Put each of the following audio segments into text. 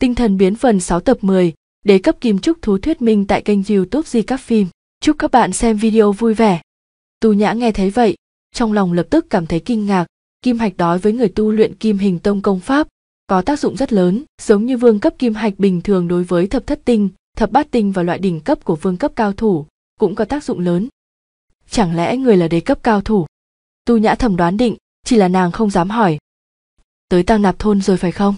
Tinh thần biến phần 6 tập 10, đế cấp kim trúc thú thuyết minh tại kênh youtube Di Các Phim. Chúc các bạn xem video vui vẻ. Tu Nhã nghe thấy vậy, trong lòng lập tức cảm thấy kinh ngạc, kim hạch đói với người tu luyện kim hình tông công pháp, có tác dụng rất lớn, giống như vương cấp kim hạch bình thường đối với thập thất tinh, thập bát tinh và loại đỉnh cấp của vương cấp cao thủ, cũng có tác dụng lớn. Chẳng lẽ người là đế cấp cao thủ? Tu Nhã thầm đoán định, chỉ là nàng không dám hỏi. Tới tăng nạp thôn rồi phải không?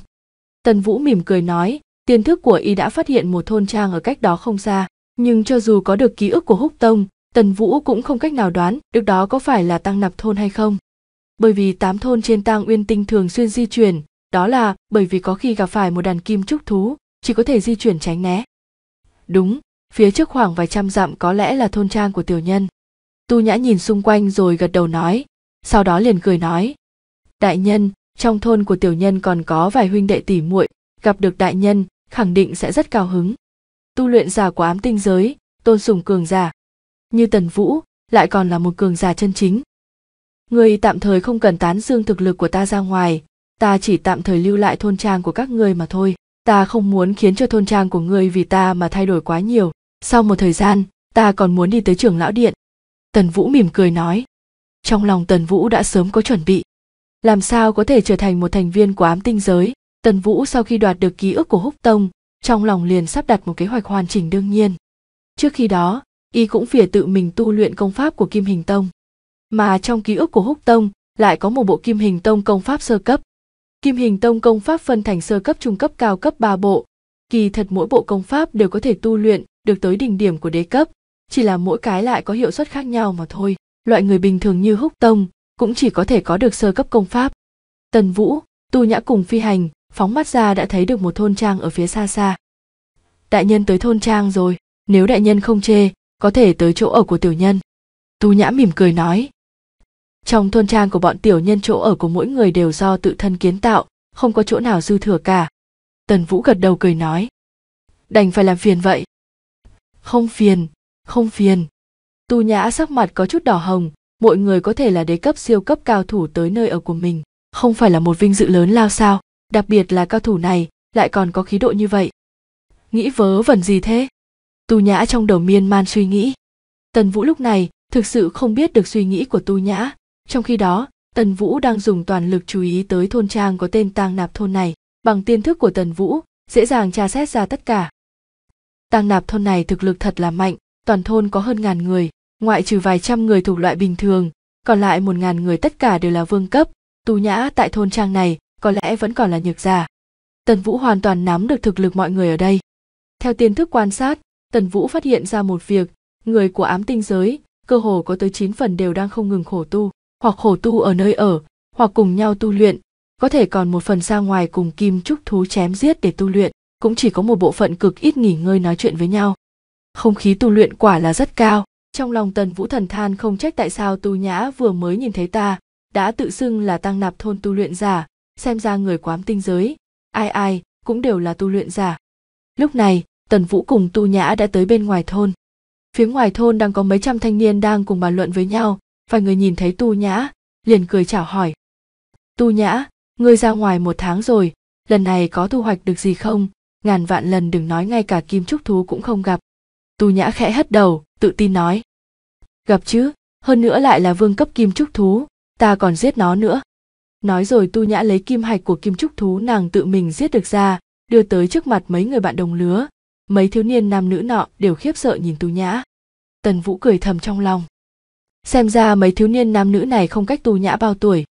Tần Vũ mỉm cười nói, tiền thức của y đã phát hiện một thôn trang ở cách đó không xa, nhưng cho dù có được ký ức của Húc Tông, Tần Vũ cũng không cách nào đoán được đó có phải là tăng nạp thôn hay không. Bởi vì tám thôn trên tang uyên tinh thường xuyên di chuyển, đó là bởi vì có khi gặp phải một đàn kim trúc thú, chỉ có thể di chuyển tránh né. Đúng, phía trước khoảng vài trăm dặm có lẽ là thôn trang của tiểu nhân. Tu Nhã nhìn xung quanh rồi gật đầu nói, sau đó liền cười nói. Đại nhân, trong thôn của tiểu nhân còn có vài huynh đệ tỉ muội gặp được đại nhân khẳng định sẽ rất cao hứng tu luyện giả của ám tinh giới tôn sùng cường giả như tần vũ lại còn là một cường giả chân chính người tạm thời không cần tán dương thực lực của ta ra ngoài ta chỉ tạm thời lưu lại thôn trang của các ngươi mà thôi ta không muốn khiến cho thôn trang của ngươi vì ta mà thay đổi quá nhiều sau một thời gian ta còn muốn đi tới trường lão điện tần vũ mỉm cười nói trong lòng tần vũ đã sớm có chuẩn bị làm sao có thể trở thành một thành viên của ám tinh giới tần vũ sau khi đoạt được ký ức của húc tông trong lòng liền sắp đặt một kế hoạch hoàn chỉnh đương nhiên trước khi đó y cũng phải tự mình tu luyện công pháp của kim hình tông mà trong ký ức của húc tông lại có một bộ kim hình tông công pháp sơ cấp kim hình tông công pháp phân thành sơ cấp trung cấp cao cấp ba bộ kỳ thật mỗi bộ công pháp đều có thể tu luyện được tới đỉnh điểm của đế cấp chỉ là mỗi cái lại có hiệu suất khác nhau mà thôi loại người bình thường như húc tông cũng chỉ có thể có được sơ cấp công pháp tần vũ tu nhã cùng phi hành phóng mắt ra đã thấy được một thôn trang ở phía xa xa đại nhân tới thôn trang rồi nếu đại nhân không chê có thể tới chỗ ở của tiểu nhân tu nhã mỉm cười nói trong thôn trang của bọn tiểu nhân chỗ ở của mỗi người đều do tự thân kiến tạo không có chỗ nào dư thừa cả tần vũ gật đầu cười nói đành phải làm phiền vậy không phiền không phiền tu nhã sắc mặt có chút đỏ hồng mọi người có thể là đế cấp siêu cấp cao thủ tới nơi ở của mình không phải là một vinh dự lớn lao sao đặc biệt là cao thủ này lại còn có khí độ như vậy nghĩ vớ vẩn gì thế tu nhã trong đầu miên man suy nghĩ tần vũ lúc này thực sự không biết được suy nghĩ của tu nhã trong khi đó tần vũ đang dùng toàn lực chú ý tới thôn trang có tên tang nạp thôn này bằng tiên thức của tần vũ dễ dàng tra xét ra tất cả tang nạp thôn này thực lực thật là mạnh toàn thôn có hơn ngàn người ngoại trừ vài trăm người thuộc loại bình thường còn lại một ngàn người tất cả đều là vương cấp tu nhã tại thôn trang này có lẽ vẫn còn là nhược giả tần vũ hoàn toàn nắm được thực lực mọi người ở đây theo tiến thức quan sát tần vũ phát hiện ra một việc người của ám tinh giới cơ hồ có tới 9 phần đều đang không ngừng khổ tu hoặc khổ tu ở nơi ở hoặc cùng nhau tu luyện có thể còn một phần ra ngoài cùng kim trúc thú chém giết để tu luyện cũng chỉ có một bộ phận cực ít nghỉ ngơi nói chuyện với nhau không khí tu luyện quả là rất cao trong lòng tần vũ thần than không trách tại sao tu nhã vừa mới nhìn thấy ta đã tự xưng là tăng nạp thôn tu luyện giả xem ra người quám tinh giới ai ai cũng đều là tu luyện giả lúc này tần vũ cùng tu nhã đã tới bên ngoài thôn phía ngoài thôn đang có mấy trăm thanh niên đang cùng bàn luận với nhau vài người nhìn thấy tu nhã liền cười chào hỏi tu nhã ngươi ra ngoài một tháng rồi lần này có thu hoạch được gì không ngàn vạn lần đừng nói ngay cả kim trúc thú cũng không gặp tu nhã khẽ hất đầu tự tin nói gặp chứ hơn nữa lại là vương cấp kim trúc thú ta còn giết nó nữa nói rồi tu nhã lấy kim hạch của kim trúc thú nàng tự mình giết được ra đưa tới trước mặt mấy người bạn đồng lứa mấy thiếu niên nam nữ nọ đều khiếp sợ nhìn tu nhã tần vũ cười thầm trong lòng xem ra mấy thiếu niên nam nữ này không cách tu nhã bao tuổi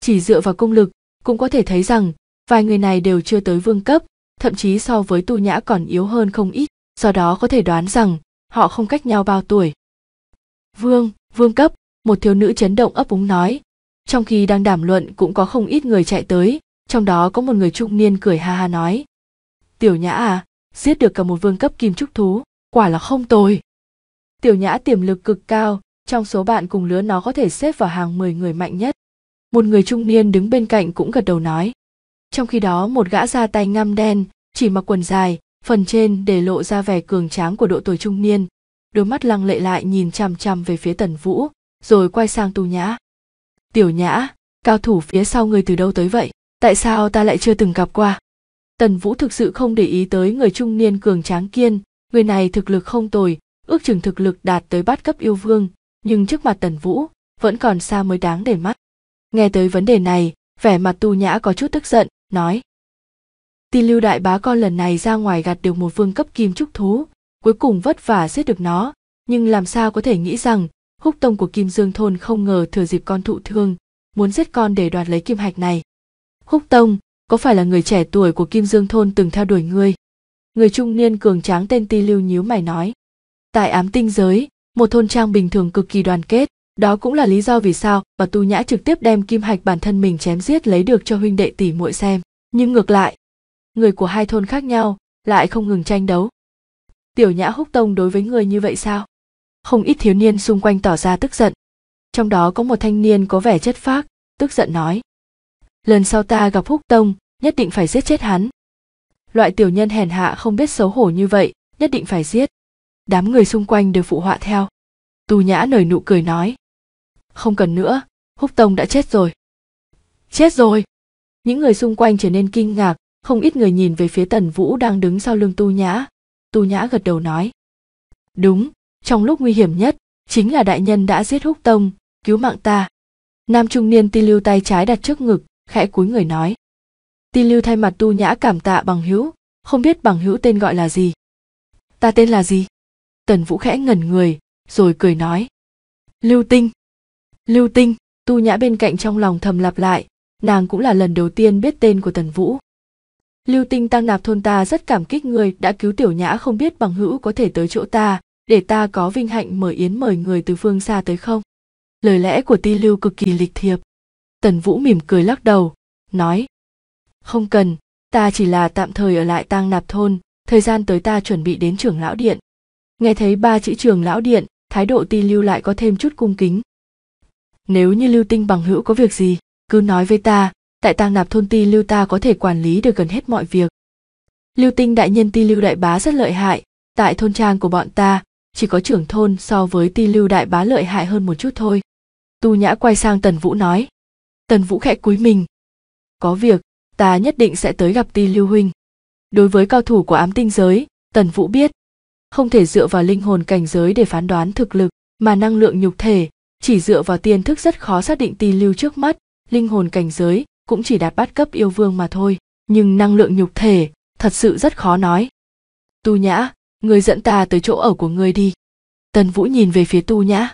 chỉ dựa vào công lực cũng có thể thấy rằng vài người này đều chưa tới vương cấp thậm chí so với tu nhã còn yếu hơn không ít do đó có thể đoán rằng họ không cách nhau bao tuổi Vương, vương cấp, một thiếu nữ chấn động ấp úng nói. Trong khi đang đàm luận cũng có không ít người chạy tới, trong đó có một người trung niên cười ha ha nói. Tiểu nhã à, giết được cả một vương cấp kim trúc thú, quả là không tồi. Tiểu nhã tiềm lực cực cao, trong số bạn cùng lứa nó có thể xếp vào hàng 10 người mạnh nhất. Một người trung niên đứng bên cạnh cũng gật đầu nói. Trong khi đó một gã da tay ngăm đen, chỉ mặc quần dài, phần trên để lộ ra vẻ cường tráng của độ tuổi trung niên, đôi mắt lăng lệ lại nhìn chằm chằm về phía tần vũ rồi quay sang tu nhã tiểu nhã cao thủ phía sau người từ đâu tới vậy tại sao ta lại chưa từng gặp qua tần vũ thực sự không để ý tới người trung niên cường tráng kiên người này thực lực không tồi ước chừng thực lực đạt tới bát cấp yêu vương nhưng trước mặt tần vũ vẫn còn xa mới đáng để mắt nghe tới vấn đề này vẻ mặt tu nhã có chút tức giận nói tin lưu đại bá con lần này ra ngoài gạt được một vương cấp kim trúc thú cuối cùng vất vả giết được nó nhưng làm sao có thể nghĩ rằng húc tông của kim dương thôn không ngờ thừa dịp con thụ thương muốn giết con để đoạt lấy kim hạch này húc tông có phải là người trẻ tuổi của kim dương thôn từng theo đuổi ngươi người trung niên cường tráng tên ti lưu nhíu mày nói tại ám tinh giới một thôn trang bình thường cực kỳ đoàn kết đó cũng là lý do vì sao bà tu nhã trực tiếp đem kim hạch bản thân mình chém giết lấy được cho huynh đệ tỷ muội xem nhưng ngược lại người của hai thôn khác nhau lại không ngừng tranh đấu tiểu nhã húc tông đối với người như vậy sao không ít thiếu niên xung quanh tỏ ra tức giận trong đó có một thanh niên có vẻ chất phác tức giận nói lần sau ta gặp húc tông nhất định phải giết chết hắn loại tiểu nhân hèn hạ không biết xấu hổ như vậy nhất định phải giết đám người xung quanh đều phụ họa theo tu nhã nở nụ cười nói không cần nữa húc tông đã chết rồi chết rồi những người xung quanh trở nên kinh ngạc không ít người nhìn về phía tần vũ đang đứng sau lưng tu nhã tu nhã gật đầu nói đúng trong lúc nguy hiểm nhất chính là đại nhân đã giết húc tông cứu mạng ta nam trung niên ti lưu tay trái đặt trước ngực khẽ cúi người nói ti lưu thay mặt tu nhã cảm tạ bằng hữu không biết bằng hữu tên gọi là gì ta tên là gì tần vũ khẽ ngẩn người rồi cười nói lưu tinh lưu tinh tu nhã bên cạnh trong lòng thầm lặp lại nàng cũng là lần đầu tiên biết tên của tần vũ Lưu Tinh Tăng Nạp thôn ta rất cảm kích người đã cứu tiểu nhã không biết bằng hữu có thể tới chỗ ta, để ta có vinh hạnh mời yến mời người từ phương xa tới không. Lời lẽ của Ti Lưu cực kỳ lịch thiệp. Tần Vũ mỉm cười lắc đầu, nói: "Không cần, ta chỉ là tạm thời ở lại tăng Nạp thôn, thời gian tới ta chuẩn bị đến trưởng lão điện." Nghe thấy ba chữ trưởng lão điện, thái độ Ti Lưu lại có thêm chút cung kính. "Nếu như Lưu Tinh bằng hữu có việc gì, cứ nói với ta, tại tang nạp thôn ti lưu ta có thể quản lý được gần hết mọi việc lưu tinh đại nhân ti lưu đại bá rất lợi hại tại thôn trang của bọn ta chỉ có trưởng thôn so với ti lưu đại bá lợi hại hơn một chút thôi tu nhã quay sang tần vũ nói tần vũ khẽ cúi mình có việc ta nhất định sẽ tới gặp ti lưu huynh đối với cao thủ của ám tinh giới tần vũ biết không thể dựa vào linh hồn cảnh giới để phán đoán thực lực mà năng lượng nhục thể chỉ dựa vào tiên thức rất khó xác định ti lưu trước mắt linh hồn cảnh giới cũng chỉ đạt bát cấp yêu vương mà thôi nhưng năng lượng nhục thể thật sự rất khó nói tu nhã người dẫn ta tới chỗ ở của người đi tần vũ nhìn về phía tu nhã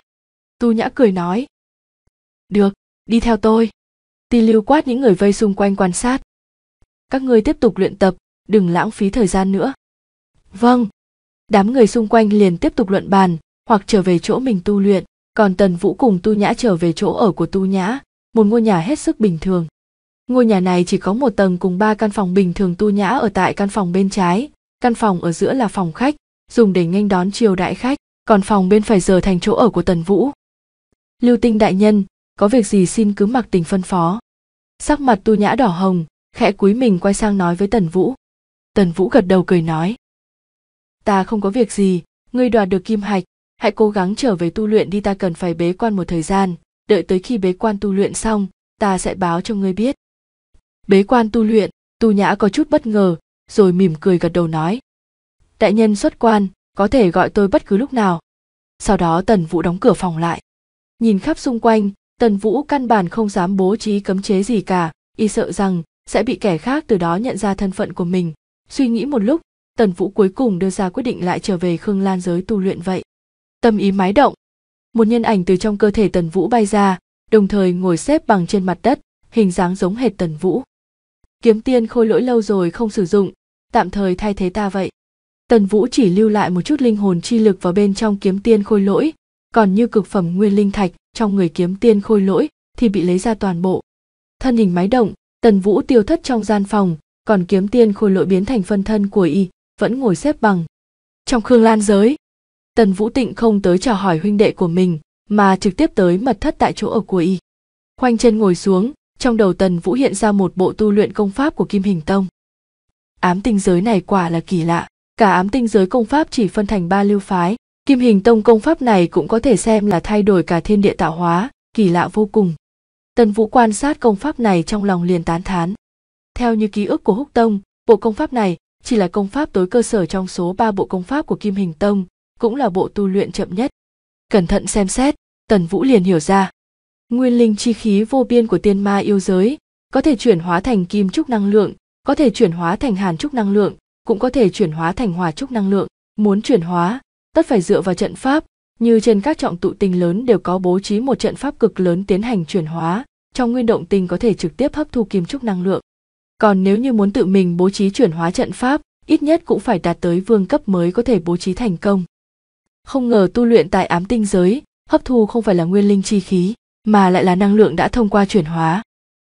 tu nhã cười nói được đi theo tôi ti lưu quát những người vây xung quanh quan sát các ngươi tiếp tục luyện tập đừng lãng phí thời gian nữa vâng đám người xung quanh liền tiếp tục luận bàn hoặc trở về chỗ mình tu luyện còn tần vũ cùng tu nhã trở về chỗ ở của tu nhã một ngôi nhà hết sức bình thường Ngôi nhà này chỉ có một tầng cùng ba căn phòng bình thường tu nhã ở tại căn phòng bên trái, căn phòng ở giữa là phòng khách, dùng để nghênh đón triều đại khách, còn phòng bên phải giờ thành chỗ ở của Tần Vũ. Lưu Tinh đại nhân, có việc gì xin cứ mặc tình phân phó. Sắc mặt tu nhã đỏ hồng, khẽ cúi mình quay sang nói với Tần Vũ. Tần Vũ gật đầu cười nói. Ta không có việc gì, ngươi đoạt được kim hạch, hãy cố gắng trở về tu luyện đi ta cần phải bế quan một thời gian, đợi tới khi bế quan tu luyện xong, ta sẽ báo cho ngươi biết bế quan tu luyện tu nhã có chút bất ngờ rồi mỉm cười gật đầu nói đại nhân xuất quan có thể gọi tôi bất cứ lúc nào sau đó tần vũ đóng cửa phòng lại nhìn khắp xung quanh tần vũ căn bản không dám bố trí cấm chế gì cả y sợ rằng sẽ bị kẻ khác từ đó nhận ra thân phận của mình suy nghĩ một lúc tần vũ cuối cùng đưa ra quyết định lại trở về khương lan giới tu luyện vậy tâm ý mái động một nhân ảnh từ trong cơ thể tần vũ bay ra đồng thời ngồi xếp bằng trên mặt đất hình dáng giống hệt tần vũ kiếm tiên khôi lỗi lâu rồi không sử dụng tạm thời thay thế ta vậy tần vũ chỉ lưu lại một chút linh hồn chi lực vào bên trong kiếm tiên khôi lỗi còn như cực phẩm nguyên linh thạch trong người kiếm tiên khôi lỗi thì bị lấy ra toàn bộ thân hình máy động tần vũ tiêu thất trong gian phòng còn kiếm tiên khôi lỗi biến thành phân thân của y vẫn ngồi xếp bằng trong khương lan giới tần vũ tịnh không tới chào hỏi huynh đệ của mình mà trực tiếp tới mật thất tại chỗ ở của y khoanh chân ngồi xuống trong đầu tần vũ hiện ra một bộ tu luyện công pháp của kim hình tông ám tinh giới này quả là kỳ lạ cả ám tinh giới công pháp chỉ phân thành ba lưu phái kim hình tông công pháp này cũng có thể xem là thay đổi cả thiên địa tạo hóa kỳ lạ vô cùng tần vũ quan sát công pháp này trong lòng liền tán thán theo như ký ức của húc tông bộ công pháp này chỉ là công pháp tối cơ sở trong số ba bộ công pháp của kim hình tông cũng là bộ tu luyện chậm nhất cẩn thận xem xét tần vũ liền hiểu ra Nguyên linh chi khí vô biên của tiên ma yêu giới có thể chuyển hóa thành kim trúc năng lượng, có thể chuyển hóa thành hàn trúc năng lượng, cũng có thể chuyển hóa thành hòa trúc năng lượng. Muốn chuyển hóa, tất phải dựa vào trận pháp, như trên các trọng tụ tinh lớn đều có bố trí một trận pháp cực lớn tiến hành chuyển hóa, trong nguyên động tinh có thể trực tiếp hấp thu kim trúc năng lượng. Còn nếu như muốn tự mình bố trí chuyển hóa trận pháp, ít nhất cũng phải đạt tới vương cấp mới có thể bố trí thành công. Không ngờ tu luyện tại ám tinh giới, hấp thu không phải là nguyên linh chi khí mà lại là năng lượng đã thông qua chuyển hóa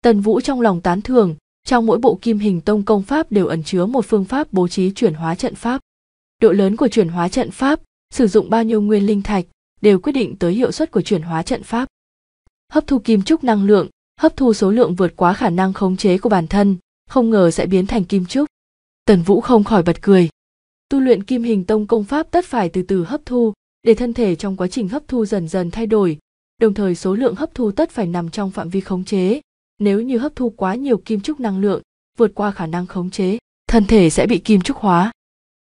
tần vũ trong lòng tán thưởng, trong mỗi bộ kim hình tông công pháp đều ẩn chứa một phương pháp bố trí chuyển hóa trận pháp độ lớn của chuyển hóa trận pháp sử dụng bao nhiêu nguyên linh thạch đều quyết định tới hiệu suất của chuyển hóa trận pháp hấp thu kim trúc năng lượng hấp thu số lượng vượt quá khả năng khống chế của bản thân không ngờ sẽ biến thành kim trúc tần vũ không khỏi bật cười tu luyện kim hình tông công pháp tất phải từ từ hấp thu để thân thể trong quá trình hấp thu dần dần thay đổi đồng thời số lượng hấp thu tất phải nằm trong phạm vi khống chế. Nếu như hấp thu quá nhiều kim trúc năng lượng, vượt qua khả năng khống chế, thân thể sẽ bị kim trúc hóa.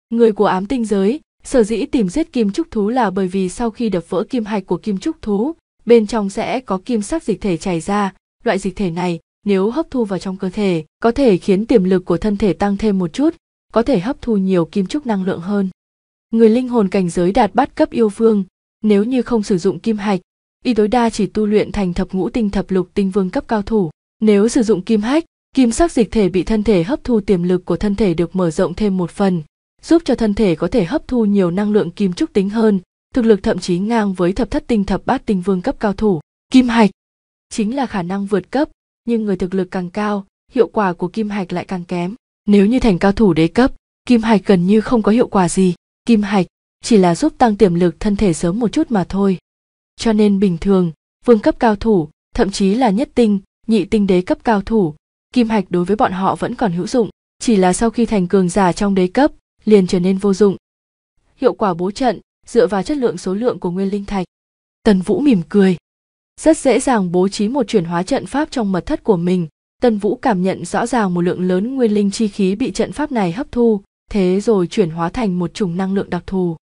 Người của ám tinh giới, sở dĩ tìm giết kim trúc thú là bởi vì sau khi đập vỡ kim hạch của kim trúc thú, bên trong sẽ có kim sắc dịch thể chảy ra, loại dịch thể này nếu hấp thu vào trong cơ thể, có thể khiến tiềm lực của thân thể tăng thêm một chút, có thể hấp thu nhiều kim trúc năng lượng hơn. Người linh hồn cảnh giới đạt bát cấp yêu vương, nếu như không sử dụng kim hạch, y tối đa chỉ tu luyện thành thập ngũ tinh thập lục tinh vương cấp cao thủ nếu sử dụng kim hách kim sắc dịch thể bị thân thể hấp thu tiềm lực của thân thể được mở rộng thêm một phần giúp cho thân thể có thể hấp thu nhiều năng lượng kim trúc tính hơn thực lực thậm chí ngang với thập thất tinh thập bát tinh vương cấp cao thủ kim hạch chính là khả năng vượt cấp nhưng người thực lực càng cao hiệu quả của kim hạch lại càng kém nếu như thành cao thủ đế cấp kim hạch gần như không có hiệu quả gì kim hạch chỉ là giúp tăng tiềm lực thân thể sớm một chút mà thôi cho nên bình thường vương cấp cao thủ thậm chí là nhất tinh nhị tinh đế cấp cao thủ kim hạch đối với bọn họ vẫn còn hữu dụng chỉ là sau khi thành cường giả trong đế cấp liền trở nên vô dụng hiệu quả bố trận dựa vào chất lượng số lượng của nguyên linh thạch tần vũ mỉm cười rất dễ dàng bố trí một chuyển hóa trận pháp trong mật thất của mình tần vũ cảm nhận rõ ràng một lượng lớn nguyên linh chi khí bị trận pháp này hấp thu thế rồi chuyển hóa thành một chủng năng lượng đặc thù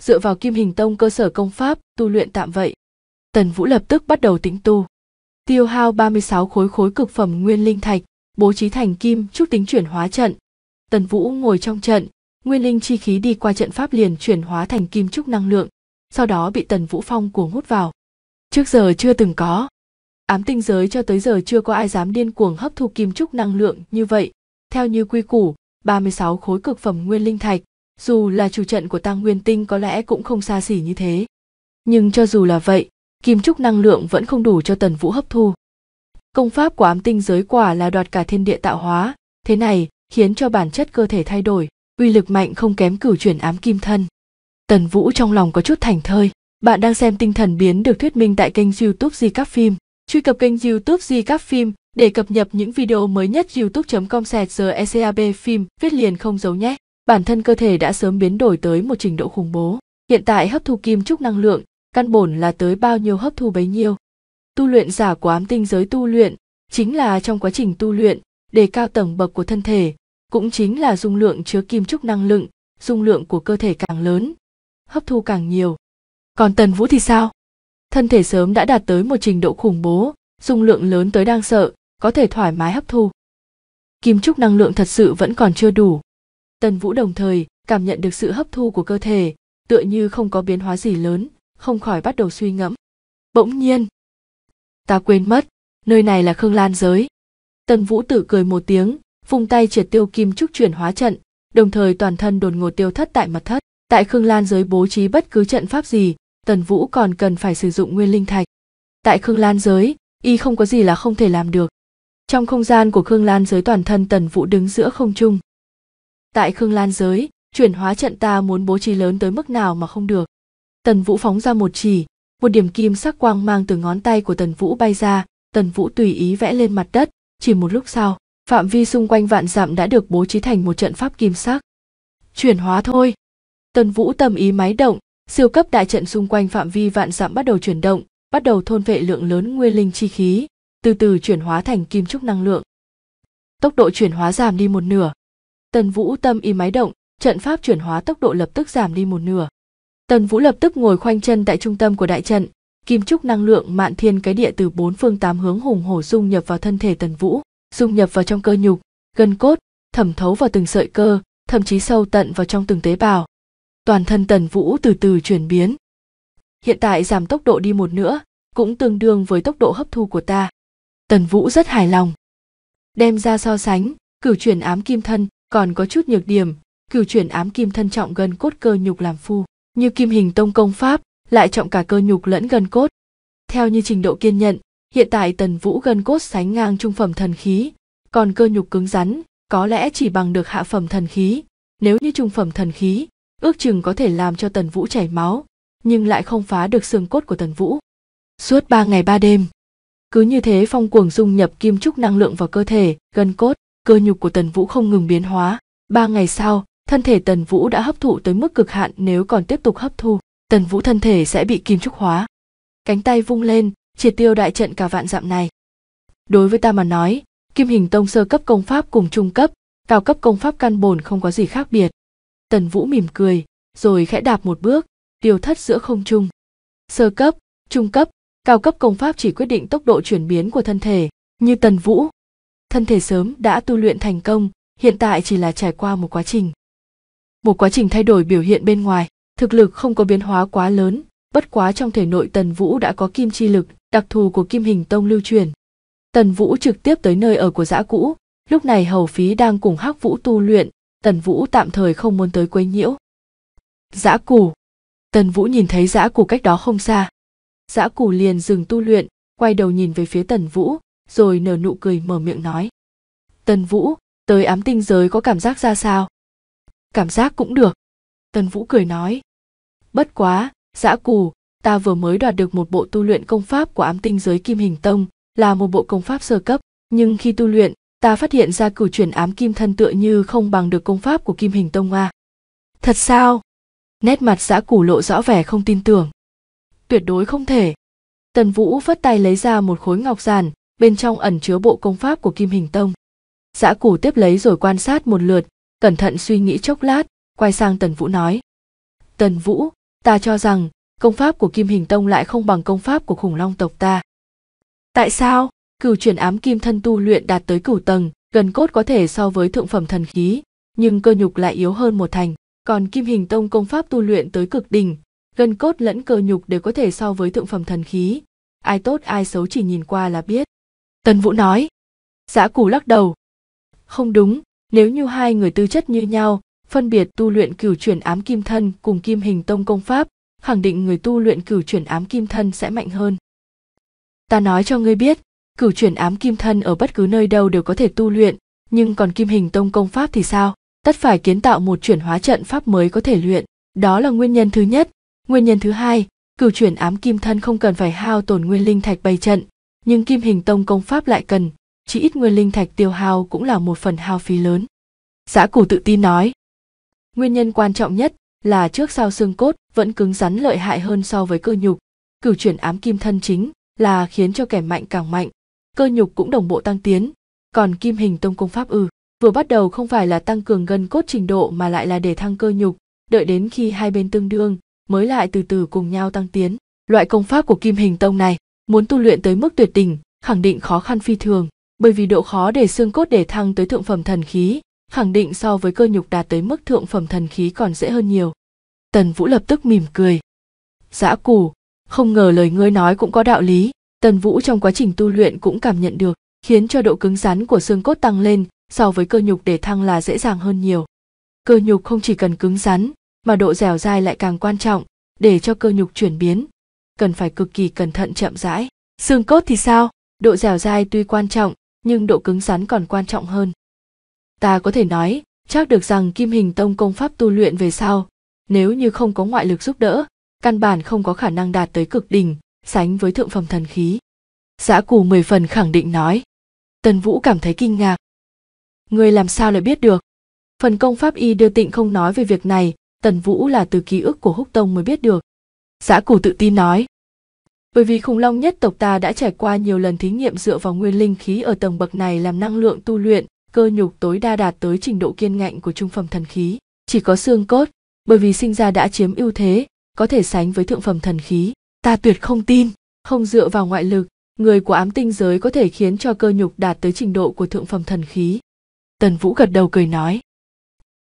dựa vào kim hình tông cơ sở công pháp tu luyện tạm vậy tần vũ lập tức bắt đầu tĩnh tu tiêu hao 36 khối khối cực phẩm nguyên linh thạch bố trí thành kim trúc tính chuyển hóa trận tần vũ ngồi trong trận nguyên linh chi khí đi qua trận pháp liền chuyển hóa thành kim trúc năng lượng sau đó bị tần vũ phong cuồng hút vào trước giờ chưa từng có ám tinh giới cho tới giờ chưa có ai dám điên cuồng hấp thu kim trúc năng lượng như vậy theo như quy củ 36 khối cực phẩm nguyên linh thạch dù là chủ trận của tăng nguyên tinh có lẽ cũng không xa xỉ như thế nhưng cho dù là vậy kim trúc năng lượng vẫn không đủ cho tần vũ hấp thu công pháp của ám tinh giới quả là đoạt cả thiên địa tạo hóa thế này khiến cho bản chất cơ thể thay đổi uy lực mạnh không kém cửu chuyển ám kim thân tần vũ trong lòng có chút thành thơi bạn đang xem tinh thần biến được thuyết minh tại kênh youtube di các phim truy cập kênh youtube di các phim để cập nhật những video mới nhất youtube com sẹt giờ ecab phim viết liền không giấu nhé bản thân cơ thể đã sớm biến đổi tới một trình độ khủng bố hiện tại hấp thu kim trúc năng lượng căn bổn là tới bao nhiêu hấp thu bấy nhiêu tu luyện giả của ám tinh giới tu luyện chính là trong quá trình tu luyện đề cao tầng bậc của thân thể cũng chính là dung lượng chứa kim trúc năng lượng dung lượng của cơ thể càng lớn hấp thu càng nhiều còn tần vũ thì sao thân thể sớm đã đạt tới một trình độ khủng bố dung lượng lớn tới đang sợ có thể thoải mái hấp thu kim trúc năng lượng thật sự vẫn còn chưa đủ tần vũ đồng thời cảm nhận được sự hấp thu của cơ thể tựa như không có biến hóa gì lớn không khỏi bắt đầu suy ngẫm bỗng nhiên ta quên mất nơi này là khương lan giới tần vũ tự cười một tiếng vung tay triệt tiêu kim trúc chuyển hóa trận đồng thời toàn thân đột ngột tiêu thất tại mặt thất tại khương lan giới bố trí bất cứ trận pháp gì tần vũ còn cần phải sử dụng nguyên linh thạch tại khương lan giới y không có gì là không thể làm được trong không gian của khương lan giới toàn thân tần vũ đứng giữa không trung tại khương lan giới chuyển hóa trận ta muốn bố trí lớn tới mức nào mà không được tần vũ phóng ra một chỉ một điểm kim sắc quang mang từ ngón tay của tần vũ bay ra tần vũ tùy ý vẽ lên mặt đất chỉ một lúc sau phạm vi xung quanh vạn dặm đã được bố trí thành một trận pháp kim sắc chuyển hóa thôi tần vũ tâm ý máy động siêu cấp đại trận xung quanh phạm vi vạn dặm bắt đầu chuyển động bắt đầu thôn vệ lượng lớn nguyên linh chi khí từ từ chuyển hóa thành kim trúc năng lượng tốc độ chuyển hóa giảm đi một nửa Tần Vũ tâm y máy động, trận pháp chuyển hóa tốc độ lập tức giảm đi một nửa. Tần Vũ lập tức ngồi khoanh chân tại trung tâm của đại trận, kim trúc năng lượng mạn thiên cái địa từ bốn phương tám hướng hùng hổ dung nhập vào thân thể Tần Vũ, dung nhập vào trong cơ nhục, gân cốt, thẩm thấu vào từng sợi cơ, thậm chí sâu tận vào trong từng tế bào. Toàn thân Tần Vũ từ từ chuyển biến. Hiện tại giảm tốc độ đi một nữa, cũng tương đương với tốc độ hấp thu của ta. Tần Vũ rất hài lòng. Đem ra so sánh, cử chuyển ám kim thân còn có chút nhược điểm cửu chuyển ám kim thân trọng gần cốt cơ nhục làm phu như kim hình tông công pháp lại trọng cả cơ nhục lẫn gần cốt theo như trình độ kiên nhận hiện tại tần vũ gần cốt sánh ngang trung phẩm thần khí còn cơ nhục cứng rắn có lẽ chỉ bằng được hạ phẩm thần khí nếu như trung phẩm thần khí ước chừng có thể làm cho tần vũ chảy máu nhưng lại không phá được xương cốt của tần vũ suốt ba ngày ba đêm cứ như thế phong cuồng dung nhập kim trúc năng lượng vào cơ thể gân cốt cơ nhục của tần vũ không ngừng biến hóa ba ngày sau thân thể tần vũ đã hấp thụ tới mức cực hạn nếu còn tiếp tục hấp thu tần vũ thân thể sẽ bị kim trúc hóa cánh tay vung lên triệt tiêu đại trận cả vạn dặm này đối với ta mà nói kim hình tông sơ cấp công pháp cùng trung cấp cao cấp công pháp căn bổn không có gì khác biệt tần vũ mỉm cười rồi khẽ đạp một bước tiêu thất giữa không trung sơ cấp trung cấp cao cấp công pháp chỉ quyết định tốc độ chuyển biến của thân thể như tần vũ thân thể sớm đã tu luyện thành công hiện tại chỉ là trải qua một quá trình một quá trình thay đổi biểu hiện bên ngoài thực lực không có biến hóa quá lớn bất quá trong thể nội tần vũ đã có kim chi lực đặc thù của kim hình tông lưu truyền tần vũ trực tiếp tới nơi ở của giã cũ lúc này hầu phí đang cùng hắc vũ tu luyện tần vũ tạm thời không muốn tới quấy nhiễu giã cù tần vũ nhìn thấy giã cù cách đó không xa giã cù liền dừng tu luyện quay đầu nhìn về phía tần vũ rồi nở nụ cười mở miệng nói tần vũ tới ám tinh giới có cảm giác ra sao cảm giác cũng được tần vũ cười nói bất quá dã cù ta vừa mới đoạt được một bộ tu luyện công pháp của ám tinh giới kim hình tông là một bộ công pháp sơ cấp nhưng khi tu luyện ta phát hiện ra cửu chuyển ám kim thân tựa như không bằng được công pháp của kim hình tông a. thật sao nét mặt dã củ lộ rõ vẻ không tin tưởng tuyệt đối không thể tần vũ phất tay lấy ra một khối ngọc giản bên trong ẩn chứa bộ công pháp của Kim Hình Tông. Dã Củ tiếp lấy rồi quan sát một lượt, cẩn thận suy nghĩ chốc lát, quay sang Tần Vũ nói: "Tần Vũ, ta cho rằng công pháp của Kim Hình Tông lại không bằng công pháp của khủng long tộc ta." Tại sao? Cửu chuyển ám kim thân tu luyện đạt tới cửu tầng, gần cốt có thể so với thượng phẩm thần khí, nhưng cơ nhục lại yếu hơn một thành, còn Kim Hình Tông công pháp tu luyện tới cực đỉnh, gần cốt lẫn cơ nhục đều có thể so với thượng phẩm thần khí. Ai tốt ai xấu chỉ nhìn qua là biết. Tần Vũ nói. Giã củ lắc đầu. Không đúng, nếu như hai người tư chất như nhau, phân biệt tu luyện cửu chuyển ám kim thân cùng kim hình tông công pháp, khẳng định người tu luyện cửu chuyển ám kim thân sẽ mạnh hơn. Ta nói cho ngươi biết, cửu chuyển ám kim thân ở bất cứ nơi đâu đều có thể tu luyện, nhưng còn kim hình tông công pháp thì sao? Tất phải kiến tạo một chuyển hóa trận pháp mới có thể luyện, đó là nguyên nhân thứ nhất. Nguyên nhân thứ hai, cửu chuyển ám kim thân không cần phải hao tổn nguyên linh thạch bày trận, nhưng kim hình tông công pháp lại cần chỉ ít nguyên linh thạch tiêu hao cũng là một phần hao phí lớn giã củ tự tin nói nguyên nhân quan trọng nhất là trước sau xương cốt vẫn cứng rắn lợi hại hơn so với cơ nhục cửu chuyển ám kim thân chính là khiến cho kẻ mạnh càng mạnh cơ nhục cũng đồng bộ tăng tiến còn kim hình tông công pháp ư vừa bắt đầu không phải là tăng cường gân cốt trình độ mà lại là để thăng cơ nhục đợi đến khi hai bên tương đương mới lại từ từ cùng nhau tăng tiến loại công pháp của kim hình tông này muốn tu luyện tới mức tuyệt đỉnh khẳng định khó khăn phi thường bởi vì độ khó để xương cốt để thăng tới thượng phẩm thần khí khẳng định so với cơ nhục đạt tới mức thượng phẩm thần khí còn dễ hơn nhiều tần vũ lập tức mỉm cười dã củ không ngờ lời ngươi nói cũng có đạo lý tần vũ trong quá trình tu luyện cũng cảm nhận được khiến cho độ cứng rắn của xương cốt tăng lên so với cơ nhục để thăng là dễ dàng hơn nhiều cơ nhục không chỉ cần cứng rắn mà độ dẻo dai lại càng quan trọng để cho cơ nhục chuyển biến cần phải cực kỳ cẩn thận chậm rãi xương cốt thì sao độ dẻo dai tuy quan trọng nhưng độ cứng rắn còn quan trọng hơn ta có thể nói chắc được rằng kim hình tông công pháp tu luyện về sau nếu như không có ngoại lực giúp đỡ căn bản không có khả năng đạt tới cực đỉnh sánh với thượng phẩm thần khí giã cù mười phần khẳng định nói tần vũ cảm thấy kinh ngạc người làm sao lại biết được phần công pháp y đưa tịnh không nói về việc này tần vũ là từ ký ức của húc tông mới biết được giã cù tự tin nói bởi vì khủng long nhất tộc ta đã trải qua nhiều lần thí nghiệm dựa vào nguyên linh khí ở tầng bậc này làm năng lượng tu luyện cơ nhục tối đa đạt tới trình độ kiên ngạnh của trung phẩm thần khí chỉ có xương cốt bởi vì sinh ra đã chiếm ưu thế có thể sánh với thượng phẩm thần khí ta tuyệt không tin không dựa vào ngoại lực người của ám tinh giới có thể khiến cho cơ nhục đạt tới trình độ của thượng phẩm thần khí tần vũ gật đầu cười nói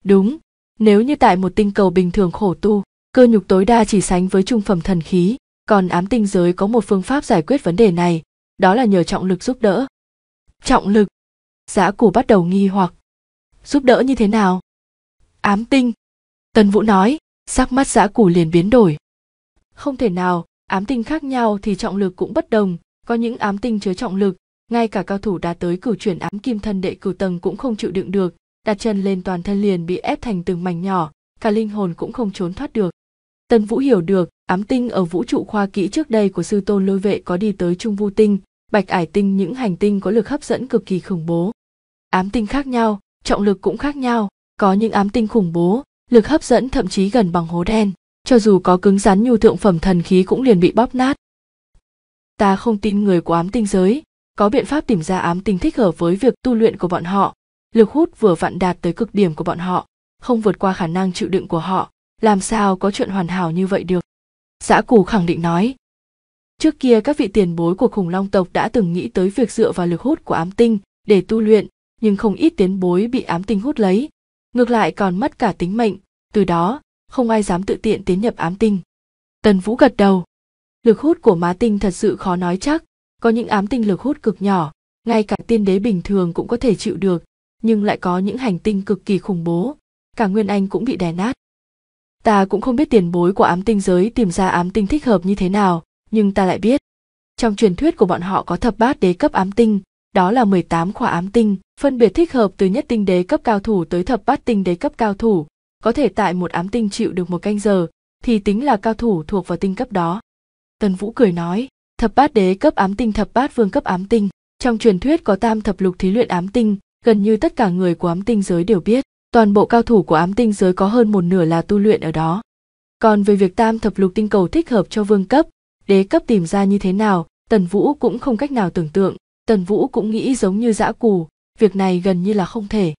đúng nếu như tại một tinh cầu bình thường khổ tu cơ nhục tối đa chỉ sánh với trung phẩm thần khí còn ám tinh giới có một phương pháp giải quyết vấn đề này đó là nhờ trọng lực giúp đỡ trọng lực giã củ bắt đầu nghi hoặc giúp đỡ như thế nào ám tinh tần vũ nói sắc mắt giã củ liền biến đổi không thể nào ám tinh khác nhau thì trọng lực cũng bất đồng có những ám tinh chứa trọng lực ngay cả cao thủ đạt tới cửu chuyển ám kim thân đệ cửu tầng cũng không chịu đựng được đặt chân lên toàn thân liền bị ép thành từng mảnh nhỏ cả linh hồn cũng không trốn thoát được Tần Vũ hiểu được, ám tinh ở vũ trụ khoa kỹ trước đây của sư tôn lôi vệ có đi tới Trung Vu Tinh, Bạch Ải Tinh những hành tinh có lực hấp dẫn cực kỳ khủng bố. Ám tinh khác nhau, trọng lực cũng khác nhau, có những ám tinh khủng bố, lực hấp dẫn thậm chí gần bằng hố đen, cho dù có cứng rắn nhu thượng phẩm thần khí cũng liền bị bóp nát. Ta không tin người của ám tinh giới, có biện pháp tìm ra ám tinh thích hợp với việc tu luyện của bọn họ, lực hút vừa vặn đạt tới cực điểm của bọn họ, không vượt qua khả năng chịu đựng của họ, làm sao có chuyện hoàn hảo như vậy được giã cù khẳng định nói trước kia các vị tiền bối của khủng long tộc đã từng nghĩ tới việc dựa vào lực hút của ám tinh để tu luyện nhưng không ít tiến bối bị ám tinh hút lấy ngược lại còn mất cả tính mệnh từ đó không ai dám tự tiện tiến nhập ám tinh tần vũ gật đầu lực hút của má tinh thật sự khó nói chắc có những ám tinh lực hút cực nhỏ ngay cả tiên đế bình thường cũng có thể chịu được nhưng lại có những hành tinh cực kỳ khủng bố cả nguyên anh cũng bị đè nát ta cũng không biết tiền bối của ám tinh giới tìm ra ám tinh thích hợp như thế nào, nhưng ta lại biết. Trong truyền thuyết của bọn họ có thập bát đế cấp ám tinh, đó là 18 khỏa ám tinh, phân biệt thích hợp từ nhất tinh đế cấp cao thủ tới thập bát tinh đế cấp cao thủ, có thể tại một ám tinh chịu được một canh giờ, thì tính là cao thủ thuộc vào tinh cấp đó. Tần Vũ cười nói, thập bát đế cấp ám tinh thập bát vương cấp ám tinh, trong truyền thuyết có tam thập lục thí luyện ám tinh, gần như tất cả người của ám tinh giới đều biết toàn bộ cao thủ của ám tinh giới có hơn một nửa là tu luyện ở đó còn về việc tam thập lục tinh cầu thích hợp cho vương cấp đế cấp tìm ra như thế nào tần vũ cũng không cách nào tưởng tượng tần vũ cũng nghĩ giống như dã cù việc này gần như là không thể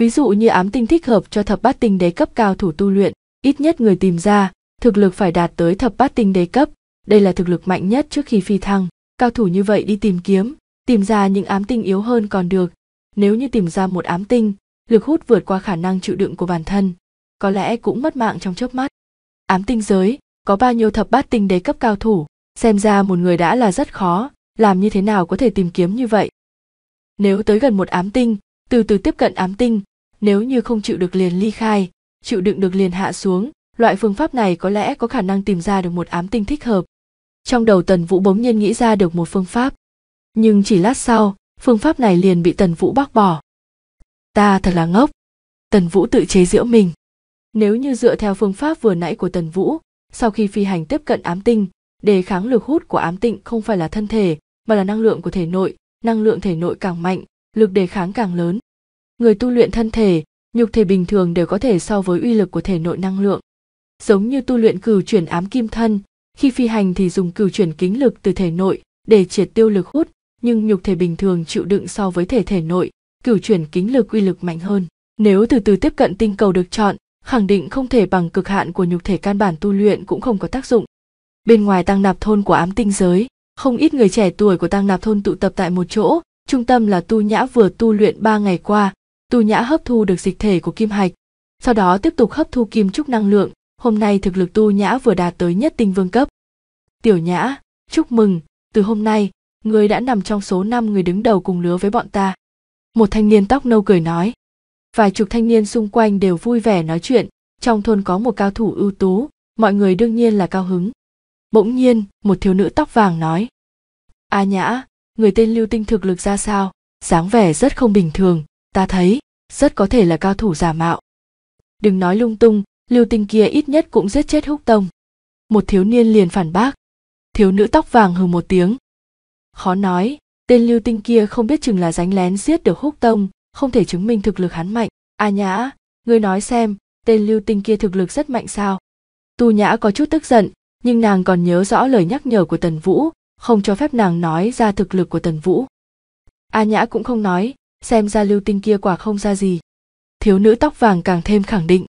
ví dụ như ám tinh thích hợp cho thập bát tinh đế cấp cao thủ tu luyện ít nhất người tìm ra thực lực phải đạt tới thập bát tinh đế cấp đây là thực lực mạnh nhất trước khi phi thăng cao thủ như vậy đi tìm kiếm tìm ra những ám tinh yếu hơn còn được nếu như tìm ra một ám tinh lực hút vượt qua khả năng chịu đựng của bản thân có lẽ cũng mất mạng trong chớp mắt ám tinh giới có bao nhiêu thập bát tinh đế cấp cao thủ xem ra một người đã là rất khó làm như thế nào có thể tìm kiếm như vậy nếu tới gần một ám tinh từ từ tiếp cận ám tinh nếu như không chịu được liền ly khai chịu đựng được liền hạ xuống loại phương pháp này có lẽ có khả năng tìm ra được một ám tinh thích hợp trong đầu tần vũ bỗng nhiên nghĩ ra được một phương pháp nhưng chỉ lát sau phương pháp này liền bị tần vũ bác bỏ ta thật là ngốc tần vũ tự chế giễu mình nếu như dựa theo phương pháp vừa nãy của tần vũ sau khi phi hành tiếp cận ám tinh đề kháng lực hút của ám tịnh không phải là thân thể mà là năng lượng của thể nội năng lượng thể nội càng mạnh lực đề kháng càng lớn người tu luyện thân thể nhục thể bình thường đều có thể so với uy lực của thể nội năng lượng giống như tu luyện cửu chuyển ám kim thân khi phi hành thì dùng cửu chuyển kính lực từ thể nội để triệt tiêu lực hút nhưng nhục thể bình thường chịu đựng so với thể thể nội cửu chuyển kính lực uy lực mạnh hơn nếu từ từ tiếp cận tinh cầu được chọn khẳng định không thể bằng cực hạn của nhục thể căn bản tu luyện cũng không có tác dụng bên ngoài tăng nạp thôn của ám tinh giới không ít người trẻ tuổi của tăng nạp thôn tụ tập tại một chỗ trung tâm là tu nhã vừa tu luyện ba ngày qua tu nhã hấp thu được dịch thể của kim hạch sau đó tiếp tục hấp thu kim trúc năng lượng hôm nay thực lực tu nhã vừa đạt tới nhất tinh vương cấp tiểu nhã chúc mừng từ hôm nay ngươi đã nằm trong số năm người đứng đầu cùng lứa với bọn ta một thanh niên tóc nâu cười nói vài chục thanh niên xung quanh đều vui vẻ nói chuyện trong thôn có một cao thủ ưu tú mọi người đương nhiên là cao hứng bỗng nhiên một thiếu nữ tóc vàng nói a à nhã người tên lưu tinh thực lực ra sao dáng vẻ rất không bình thường ta thấy rất có thể là cao thủ giả mạo đừng nói lung tung lưu tinh kia ít nhất cũng giết chết húc tông một thiếu niên liền phản bác thiếu nữ tóc vàng hừ một tiếng khó nói tên lưu tinh kia không biết chừng là ránh lén giết được húc tông không thể chứng minh thực lực hắn mạnh a à nhã ngươi nói xem tên lưu tinh kia thực lực rất mạnh sao tu nhã có chút tức giận nhưng nàng còn nhớ rõ lời nhắc nhở của tần vũ không cho phép nàng nói ra thực lực của tần vũ a à nhã cũng không nói xem ra lưu tinh kia quả không ra gì thiếu nữ tóc vàng càng thêm khẳng định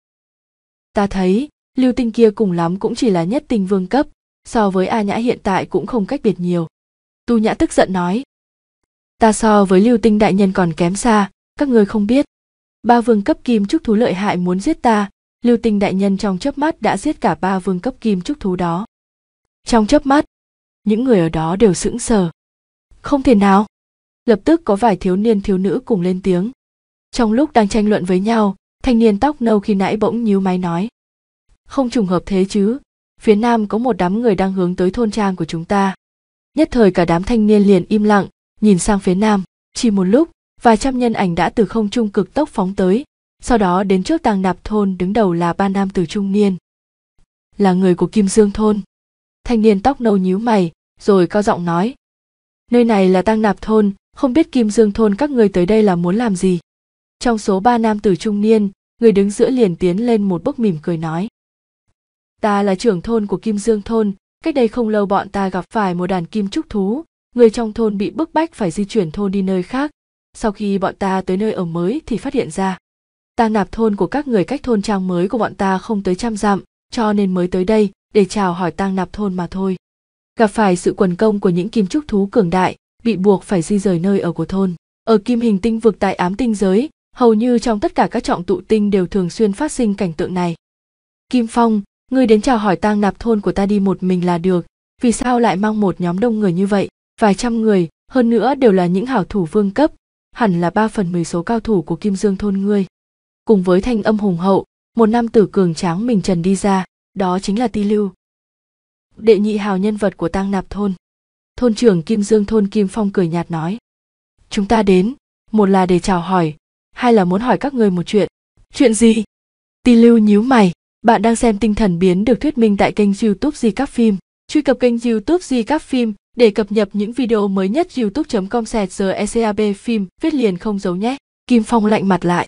ta thấy lưu tinh kia cùng lắm cũng chỉ là nhất tinh vương cấp so với a nhã hiện tại cũng không cách biệt nhiều tu nhã tức giận nói ta so với lưu tinh đại nhân còn kém xa các ngươi không biết ba vương cấp kim trúc thú lợi hại muốn giết ta lưu tinh đại nhân trong chớp mắt đã giết cả ba vương cấp kim trúc thú đó trong chớp mắt những người ở đó đều sững sờ không thể nào lập tức có vài thiếu niên thiếu nữ cùng lên tiếng trong lúc đang tranh luận với nhau thanh niên tóc nâu khi nãy bỗng nhíu máy nói không trùng hợp thế chứ phía nam có một đám người đang hướng tới thôn trang của chúng ta nhất thời cả đám thanh niên liền im lặng nhìn sang phía nam chỉ một lúc vài trăm nhân ảnh đã từ không trung cực tốc phóng tới sau đó đến trước tàng nạp thôn đứng đầu là ba nam tử trung niên là người của kim dương thôn thanh niên tóc nâu nhíu mày rồi cao giọng nói nơi này là tang nạp thôn không biết kim dương thôn các người tới đây là muốn làm gì trong số ba nam tử trung niên người đứng giữa liền tiến lên một bức mỉm cười nói ta là trưởng thôn của kim dương thôn cách đây không lâu bọn ta gặp phải một đàn kim trúc thú người trong thôn bị bức bách phải di chuyển thôn đi nơi khác sau khi bọn ta tới nơi ở mới thì phát hiện ra ta nạp thôn của các người cách thôn trang mới của bọn ta không tới trăm dặm cho nên mới tới đây để chào hỏi tang nạp thôn mà thôi gặp phải sự quần công của những kim trúc thú cường đại bị buộc phải di rời nơi ở của thôn ở kim hình tinh vực tại ám tinh giới hầu như trong tất cả các trọng tụ tinh đều thường xuyên phát sinh cảnh tượng này kim phong ngươi đến chào hỏi tang nạp thôn của ta đi một mình là được vì sao lại mang một nhóm đông người như vậy vài trăm người, hơn nữa đều là những hảo thủ vương cấp, hẳn là ba phần mười số cao thủ của Kim Dương thôn ngươi. Cùng với thanh âm hùng hậu, một nam tử cường tráng mình trần đi ra, đó chính là Ti Lưu. Đệ nhị hào nhân vật của tăng Nạp thôn. Thôn trưởng Kim Dương thôn Kim Phong cười nhạt nói: "Chúng ta đến, một là để chào hỏi, hai là muốn hỏi các người một chuyện." "Chuyện gì?" Ti Lưu nhíu mày, bạn đang xem tinh thần biến được thuyết minh tại kênh YouTube Di Các Phim. Truy cập kênh YouTube Di Các Phim để cập nhật những video mới nhất youtube.com sẹt giờ ECAB phim viết liền không giấu nhé. Kim Phong lạnh mặt lại.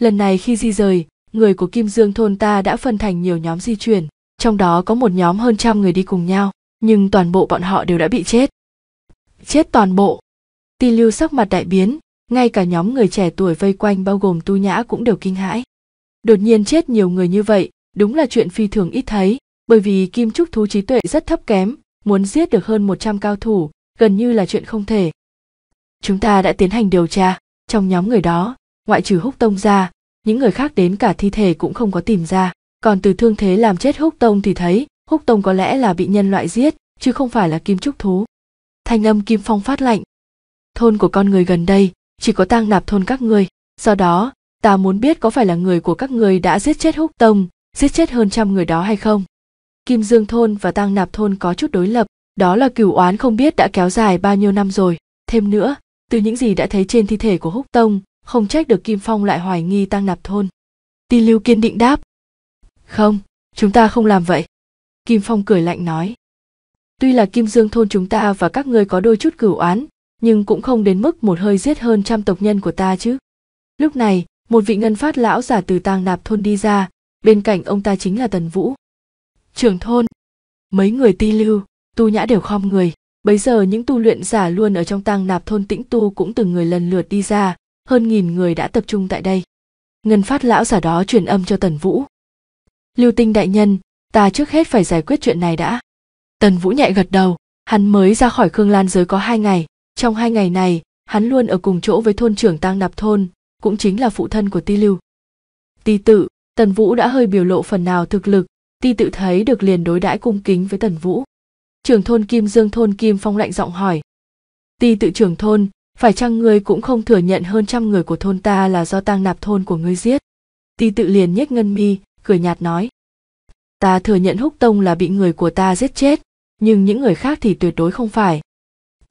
Lần này khi di rời, người của Kim Dương thôn ta đã phân thành nhiều nhóm di chuyển, trong đó có một nhóm hơn trăm người đi cùng nhau, nhưng toàn bộ bọn họ đều đã bị chết. Chết toàn bộ. Ti lưu sắc mặt đại biến, ngay cả nhóm người trẻ tuổi vây quanh bao gồm tu nhã cũng đều kinh hãi. Đột nhiên chết nhiều người như vậy, đúng là chuyện phi thường ít thấy, bởi vì kim trúc thú trí tuệ rất thấp kém, muốn giết được hơn 100 cao thủ gần như là chuyện không thể. Chúng ta đã tiến hành điều tra, trong nhóm người đó, ngoại trừ Húc Tông ra, những người khác đến cả thi thể cũng không có tìm ra, còn từ thương thế làm chết Húc Tông thì thấy, Húc Tông có lẽ là bị nhân loại giết, chứ không phải là kim trúc thú. Thanh âm Kim Phong phát lạnh. Thôn của con người gần đây, chỉ có tang nạp thôn các ngươi, do đó, ta muốn biết có phải là người của các ngươi đã giết chết Húc Tông, giết chết hơn trăm người đó hay không. Kim Dương thôn và Tăng Nạp thôn có chút đối lập, đó là cửu oán không biết đã kéo dài bao nhiêu năm rồi. Thêm nữa, từ những gì đã thấy trên thi thể của Húc Tông, không trách được Kim Phong lại hoài nghi Tăng Nạp thôn. Ti Lưu kiên định đáp. Không, chúng ta không làm vậy. Kim Phong cười lạnh nói. Tuy là Kim Dương thôn chúng ta và các ngươi có đôi chút cửu oán, nhưng cũng không đến mức một hơi giết hơn trăm tộc nhân của ta chứ. Lúc này, một vị ngân phát lão giả từ tang nạp thôn đi ra, bên cạnh ông ta chính là Tần Vũ trưởng thôn mấy người ti lưu tu nhã đều khom người bấy giờ những tu luyện giả luôn ở trong tăng nạp thôn tĩnh tu cũng từng người lần lượt đi ra hơn nghìn người đã tập trung tại đây ngân phát lão giả đó truyền âm cho tần vũ lưu tinh đại nhân ta trước hết phải giải quyết chuyện này đã tần vũ nhẹ gật đầu hắn mới ra khỏi khương lan giới có hai ngày trong hai ngày này hắn luôn ở cùng chỗ với thôn trưởng tăng nạp thôn cũng chính là phụ thân của ti lưu ti tự tần vũ đã hơi biểu lộ phần nào thực lực ti tự thấy được liền đối đãi cung kính với tần vũ trưởng thôn kim dương thôn kim phong lạnh giọng hỏi ti tự trưởng thôn phải chăng ngươi cũng không thừa nhận hơn trăm người của thôn ta là do tang nạp thôn của ngươi giết ti tự liền nhếch ngân mi cười nhạt nói ta thừa nhận húc tông là bị người của ta giết chết nhưng những người khác thì tuyệt đối không phải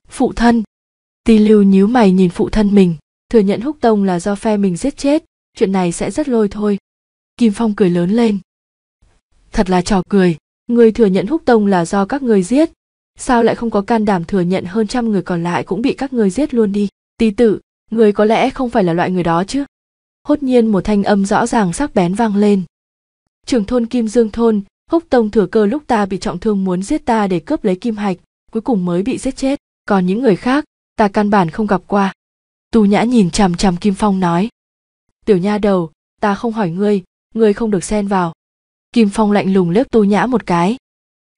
phụ thân ti lưu nhíu mày nhìn phụ thân mình thừa nhận húc tông là do phe mình giết chết chuyện này sẽ rất lôi thôi kim phong cười lớn lên thật là trò cười người thừa nhận húc tông là do các người giết sao lại không có can đảm thừa nhận hơn trăm người còn lại cũng bị các người giết luôn đi tý tử người có lẽ không phải là loại người đó chứ hốt nhiên một thanh âm rõ ràng sắc bén vang lên trưởng thôn kim dương thôn húc tông thừa cơ lúc ta bị trọng thương muốn giết ta để cướp lấy kim hạch cuối cùng mới bị giết chết còn những người khác ta căn bản không gặp qua tu nhã nhìn chằm chằm kim phong nói tiểu nha đầu ta không hỏi ngươi ngươi không được xen vào Kim Phong lạnh lùng lướt Tô Nhã một cái.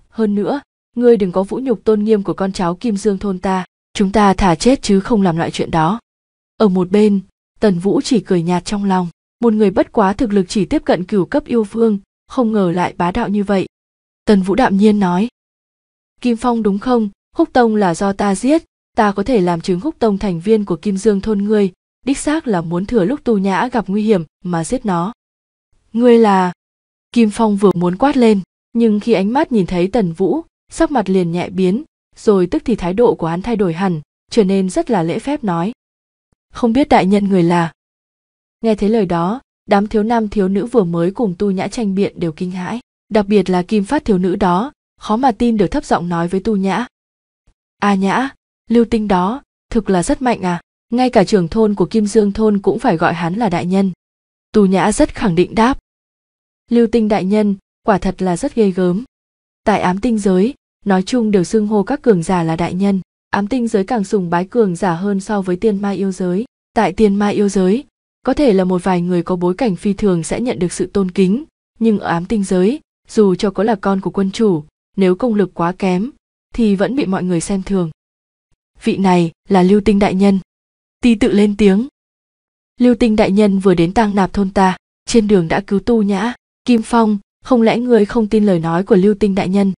Hơn nữa, ngươi đừng có vũ nhục tôn nghiêm của con cháu Kim Dương thôn ta, chúng ta thả chết chứ không làm loại chuyện đó. Ở một bên, Tần Vũ chỉ cười nhạt trong lòng, một người bất quá thực lực chỉ tiếp cận cửu cấp yêu vương, không ngờ lại bá đạo như vậy. Tần Vũ đạm nhiên nói. Kim Phong đúng không, Húc Tông là do ta giết, ta có thể làm chứng Húc Tông thành viên của Kim Dương thôn ngươi, đích xác là muốn thừa lúc tu nhã gặp nguy hiểm mà giết nó. Ngươi là... Kim Phong vừa muốn quát lên, nhưng khi ánh mắt nhìn thấy Tần Vũ, sắc mặt liền nhẹ biến, rồi tức thì thái độ của hắn thay đổi hẳn, trở nên rất là lễ phép nói. Không biết đại nhân người là. Nghe thấy lời đó, đám thiếu nam thiếu nữ vừa mới cùng tu nhã tranh biện đều kinh hãi, đặc biệt là kim phát thiếu nữ đó, khó mà tin được thấp giọng nói với tu nhã. À nhã, lưu tinh đó, thực là rất mạnh à, ngay cả trưởng thôn của Kim Dương thôn cũng phải gọi hắn là đại nhân. Tu nhã rất khẳng định đáp lưu tinh đại nhân quả thật là rất ghê gớm tại ám tinh giới nói chung đều xưng hô các cường giả là đại nhân ám tinh giới càng sùng bái cường giả hơn so với tiên ma yêu giới tại tiên ma yêu giới có thể là một vài người có bối cảnh phi thường sẽ nhận được sự tôn kính nhưng ở ám tinh giới dù cho có là con của quân chủ nếu công lực quá kém thì vẫn bị mọi người xem thường vị này là lưu tinh đại nhân ti tự lên tiếng lưu tinh đại nhân vừa đến tang nạp thôn ta trên đường đã cứu tu nhã kim phong không lẽ ngươi không tin lời nói của lưu tinh đại nhân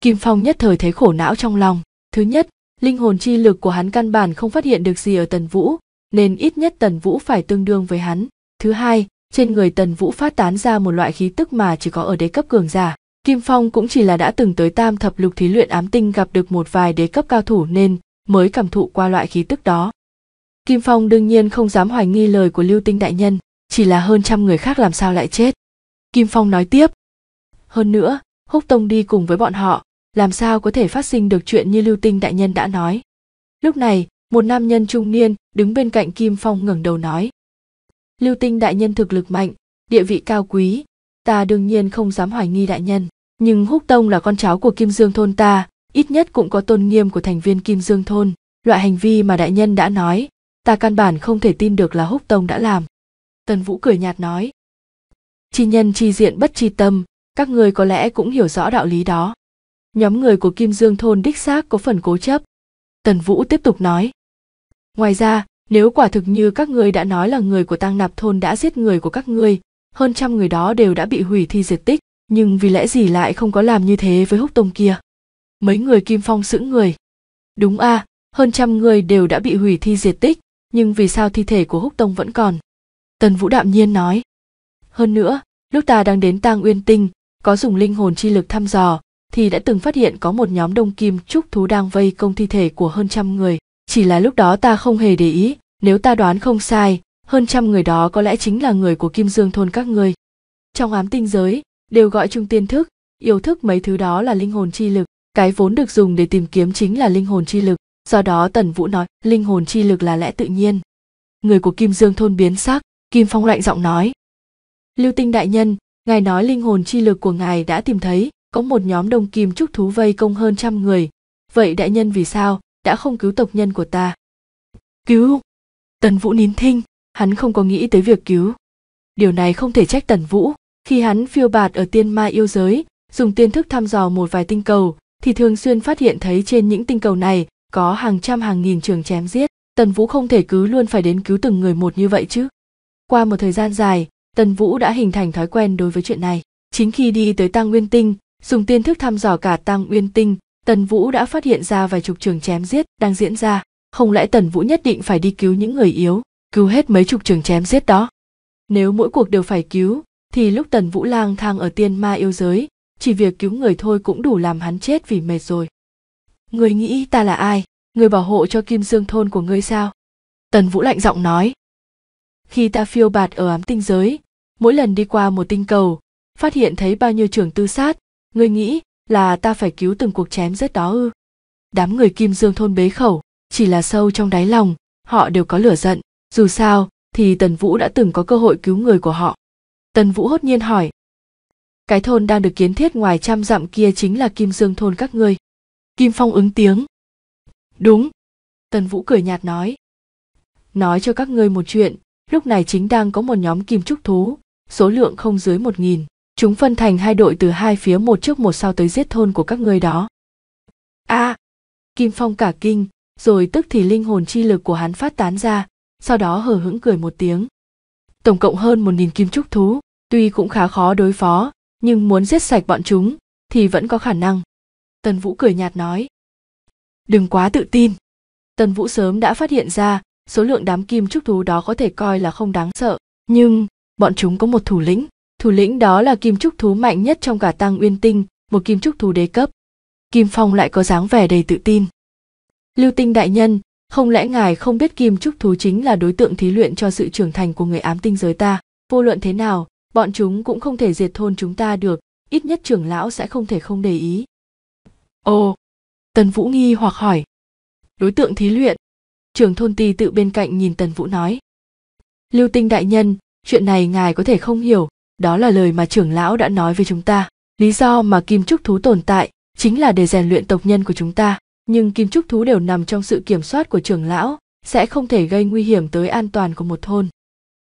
kim phong nhất thời thấy khổ não trong lòng thứ nhất linh hồn chi lực của hắn căn bản không phát hiện được gì ở tần vũ nên ít nhất tần vũ phải tương đương với hắn thứ hai trên người tần vũ phát tán ra một loại khí tức mà chỉ có ở đế cấp cường giả kim phong cũng chỉ là đã từng tới tam thập lục thí luyện ám tinh gặp được một vài đế cấp cao thủ nên mới cảm thụ qua loại khí tức đó kim phong đương nhiên không dám hoài nghi lời của lưu tinh đại nhân chỉ là hơn trăm người khác làm sao lại chết Kim Phong nói tiếp. Hơn nữa, Húc Tông đi cùng với bọn họ, làm sao có thể phát sinh được chuyện như Lưu Tinh đại nhân đã nói. Lúc này, một nam nhân trung niên đứng bên cạnh Kim Phong ngẩng đầu nói. Lưu Tinh đại nhân thực lực mạnh, địa vị cao quý, ta đương nhiên không dám hoài nghi đại nhân, nhưng Húc Tông là con cháu của Kim Dương thôn ta, ít nhất cũng có tôn nghiêm của thành viên Kim Dương thôn, loại hành vi mà đại nhân đã nói, ta căn bản không thể tin được là Húc Tông đã làm. Tần Vũ cười nhạt nói, chi nhân chi diện bất chi tâm các người có lẽ cũng hiểu rõ đạo lý đó nhóm người của kim dương thôn đích xác có phần cố chấp tần vũ tiếp tục nói ngoài ra nếu quả thực như các ngươi đã nói là người của tăng nạp thôn đã giết người của các ngươi hơn trăm người đó đều đã bị hủy thi diệt tích nhưng vì lẽ gì lại không có làm như thế với húc tông kia mấy người kim phong sững người đúng a à, hơn trăm người đều đã bị hủy thi diệt tích nhưng vì sao thi thể của húc tông vẫn còn tần vũ đạm nhiên nói hơn nữa lúc ta đang đến tang uyên tinh có dùng linh hồn chi lực thăm dò thì đã từng phát hiện có một nhóm đông kim trúc thú đang vây công thi thể của hơn trăm người chỉ là lúc đó ta không hề để ý nếu ta đoán không sai hơn trăm người đó có lẽ chính là người của kim dương thôn các ngươi trong ám tinh giới đều gọi chung tiên thức yêu thức mấy thứ đó là linh hồn chi lực cái vốn được dùng để tìm kiếm chính là linh hồn chi lực do đó tần vũ nói linh hồn chi lực là lẽ tự nhiên người của kim dương thôn biến sắc kim phong lạnh giọng nói lưu tinh đại nhân ngài nói linh hồn chi lực của ngài đã tìm thấy có một nhóm đông kim trúc thú vây công hơn trăm người vậy đại nhân vì sao đã không cứu tộc nhân của ta cứu tần vũ nín thinh hắn không có nghĩ tới việc cứu điều này không thể trách tần vũ khi hắn phiêu bạt ở tiên ma yêu giới dùng tiên thức thăm dò một vài tinh cầu thì thường xuyên phát hiện thấy trên những tinh cầu này có hàng trăm hàng nghìn trường chém giết tần vũ không thể cứ luôn phải đến cứu từng người một như vậy chứ qua một thời gian dài Tần Vũ đã hình thành thói quen đối với chuyện này. Chính khi đi tới Tăng Nguyên Tinh, dùng tiên thức thăm dò cả Tăng Nguyên Tinh, Tần Vũ đã phát hiện ra vài chục trường chém giết đang diễn ra, không lẽ Tần Vũ nhất định phải đi cứu những người yếu, cứu hết mấy chục trường chém giết đó. Nếu mỗi cuộc đều phải cứu, thì lúc Tần Vũ lang thang ở tiên ma yêu giới, chỉ việc cứu người thôi cũng đủ làm hắn chết vì mệt rồi. Người nghĩ ta là ai? Người bảo hộ cho Kim Dương thôn của ngươi sao? Tần Vũ lạnh giọng nói, khi ta phiêu bạt ở ám tinh giới mỗi lần đi qua một tinh cầu phát hiện thấy bao nhiêu trường tư sát người nghĩ là ta phải cứu từng cuộc chém giết đó ư đám người kim dương thôn bế khẩu chỉ là sâu trong đáy lòng họ đều có lửa giận dù sao thì tần vũ đã từng có cơ hội cứu người của họ tần vũ hốt nhiên hỏi cái thôn đang được kiến thiết ngoài trăm dặm kia chính là kim dương thôn các ngươi kim phong ứng tiếng đúng tần vũ cười nhạt nói nói cho các ngươi một chuyện lúc này chính đang có một nhóm kim trúc thú, số lượng không dưới một nghìn. Chúng phân thành hai đội từ hai phía một trước một sau tới giết thôn của các ngươi đó. A! À, Kim Phong cả kinh, rồi tức thì linh hồn chi lực của hắn phát tán ra, sau đó hờ hững cười một tiếng. Tổng cộng hơn một nghìn kim trúc thú, tuy cũng khá khó đối phó, nhưng muốn giết sạch bọn chúng thì vẫn có khả năng. Tần Vũ cười nhạt nói. Đừng quá tự tin. Tần Vũ sớm đã phát hiện ra số lượng đám kim trúc thú đó có thể coi là không đáng sợ nhưng bọn chúng có một thủ lĩnh thủ lĩnh đó là kim trúc thú mạnh nhất trong cả tăng uyên tinh một kim trúc thú đế cấp kim phong lại có dáng vẻ đầy tự tin lưu tinh đại nhân không lẽ ngài không biết kim trúc thú chính là đối tượng thí luyện cho sự trưởng thành của người ám tinh giới ta vô luận thế nào bọn chúng cũng không thể diệt thôn chúng ta được ít nhất trưởng lão sẽ không thể không để ý ồ tần vũ nghi hoặc hỏi đối tượng thí luyện trưởng thôn ti tự bên cạnh nhìn tần vũ nói lưu tinh đại nhân chuyện này ngài có thể không hiểu đó là lời mà trưởng lão đã nói với chúng ta lý do mà kim trúc thú tồn tại chính là để rèn luyện tộc nhân của chúng ta nhưng kim trúc thú đều nằm trong sự kiểm soát của trưởng lão sẽ không thể gây nguy hiểm tới an toàn của một thôn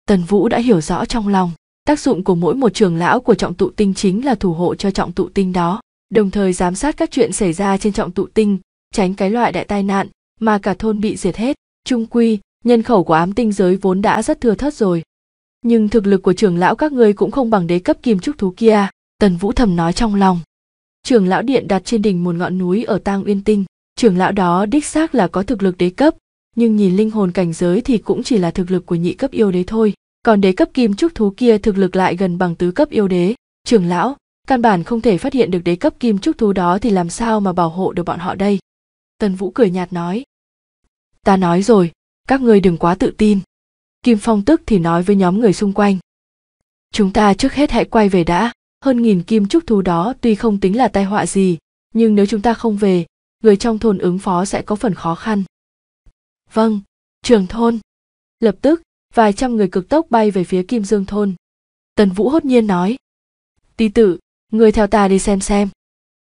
tần vũ đã hiểu rõ trong lòng tác dụng của mỗi một trưởng lão của trọng tụ tinh chính là thủ hộ cho trọng tụ tinh đó đồng thời giám sát các chuyện xảy ra trên trọng tụ tinh tránh cái loại đại tai nạn mà cả thôn bị diệt hết Trung quy, nhân khẩu của ám tinh giới vốn đã rất thừa thớt rồi. Nhưng thực lực của trưởng lão các ngươi cũng không bằng đế cấp kim trúc thú kia, Tần Vũ thầm nói trong lòng. Trưởng lão điện đặt trên đỉnh một ngọn núi ở Tang Uyên Tinh, trưởng lão đó đích xác là có thực lực đế cấp, nhưng nhìn linh hồn cảnh giới thì cũng chỉ là thực lực của nhị cấp yêu đế thôi, còn đế cấp kim trúc thú kia thực lực lại gần bằng tứ cấp yêu đế. Trưởng lão, căn bản không thể phát hiện được đế cấp kim trúc thú đó thì làm sao mà bảo hộ được bọn họ đây. Tần Vũ cười nhạt nói, ta nói rồi các ngươi đừng quá tự tin kim phong tức thì nói với nhóm người xung quanh chúng ta trước hết hãy quay về đã hơn nghìn kim trúc thú đó tuy không tính là tai họa gì nhưng nếu chúng ta không về người trong thôn ứng phó sẽ có phần khó khăn vâng trường thôn lập tức vài trăm người cực tốc bay về phía kim dương thôn tần vũ hốt nhiên nói tí tự, người theo ta đi xem xem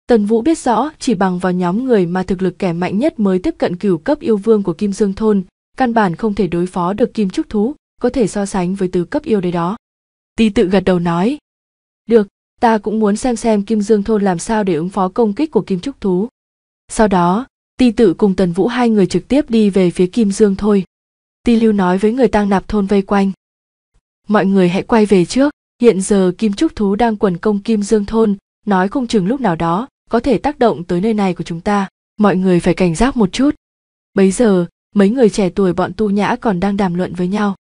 Tần Vũ biết rõ chỉ bằng vào nhóm người mà thực lực kẻ mạnh nhất mới tiếp cận cửu cấp yêu vương của Kim Dương Thôn, căn bản không thể đối phó được Kim Trúc Thú, có thể so sánh với tứ cấp yêu đấy đó. Ti tự gật đầu nói. Được, ta cũng muốn xem xem Kim Dương Thôn làm sao để ứng phó công kích của Kim Trúc Thú. Sau đó, Ti tự cùng Tần Vũ hai người trực tiếp đi về phía Kim Dương thôi. Ti Lưu nói với người tang nạp thôn vây quanh. Mọi người hãy quay về trước, hiện giờ Kim Trúc Thú đang quần công Kim Dương Thôn, nói không chừng lúc nào đó, có thể tác động tới nơi này của chúng ta mọi người phải cảnh giác một chút bấy giờ mấy người trẻ tuổi bọn tu nhã còn đang đàm luận với nhau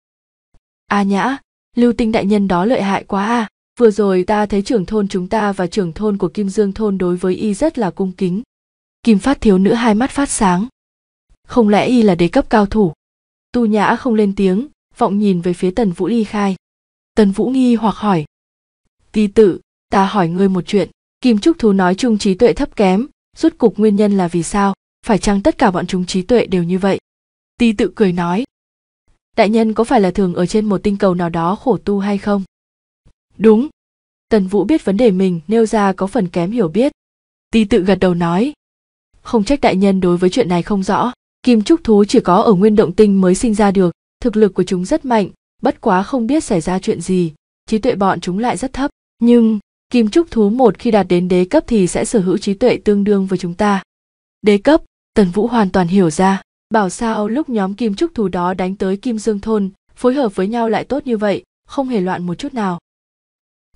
a à nhã lưu tinh đại nhân đó lợi hại quá à vừa rồi ta thấy trưởng thôn chúng ta và trưởng thôn của kim dương thôn đối với y rất là cung kính kim phát thiếu nữ hai mắt phát sáng không lẽ y là đề cấp cao thủ tu nhã không lên tiếng vọng nhìn về phía tần vũ ly khai tần vũ nghi hoặc hỏi vi tự ta hỏi ngươi một chuyện Kim Trúc Thú nói chung trí tuệ thấp kém, rút cục nguyên nhân là vì sao, phải chăng tất cả bọn chúng trí tuệ đều như vậy? Ti tự cười nói. Đại nhân có phải là thường ở trên một tinh cầu nào đó khổ tu hay không? Đúng. Tần Vũ biết vấn đề mình nêu ra có phần kém hiểu biết. Ti tự gật đầu nói. Không trách đại nhân đối với chuyện này không rõ, kim trúc thú chỉ có ở nguyên động tinh mới sinh ra được, thực lực của chúng rất mạnh, bất quá không biết xảy ra chuyện gì, trí tuệ bọn chúng lại rất thấp, nhưng Kim trúc thú một khi đạt đến đế cấp thì sẽ sở hữu trí tuệ tương đương với chúng ta. Đế cấp, Tần Vũ hoàn toàn hiểu ra, bảo sao lúc nhóm kim trúc thú đó đánh tới Kim Dương Thôn, phối hợp với nhau lại tốt như vậy, không hề loạn một chút nào.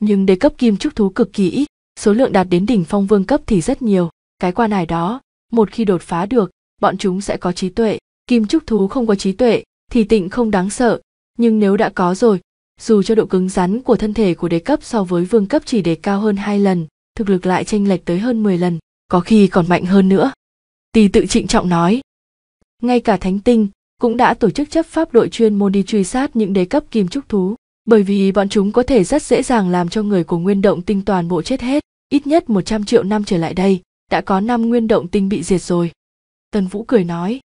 Nhưng đế cấp kim trúc thú cực kỳ ít, số lượng đạt đến đỉnh phong vương cấp thì rất nhiều, cái quan này đó, một khi đột phá được, bọn chúng sẽ có trí tuệ, kim trúc thú không có trí tuệ thì tịnh không đáng sợ, nhưng nếu đã có rồi dù cho độ cứng rắn của thân thể của đề cấp so với vương cấp chỉ đề cao hơn hai lần, thực lực lại chênh lệch tới hơn 10 lần, có khi còn mạnh hơn nữa. tì tự trịnh trọng nói. Ngay cả Thánh Tinh cũng đã tổ chức chấp pháp đội chuyên môn đi truy sát những đế cấp kim trúc thú, bởi vì bọn chúng có thể rất dễ dàng làm cho người của nguyên động tinh toàn bộ chết hết, ít nhất 100 triệu năm trở lại đây, đã có năm nguyên động tinh bị diệt rồi. Tần Vũ cười nói.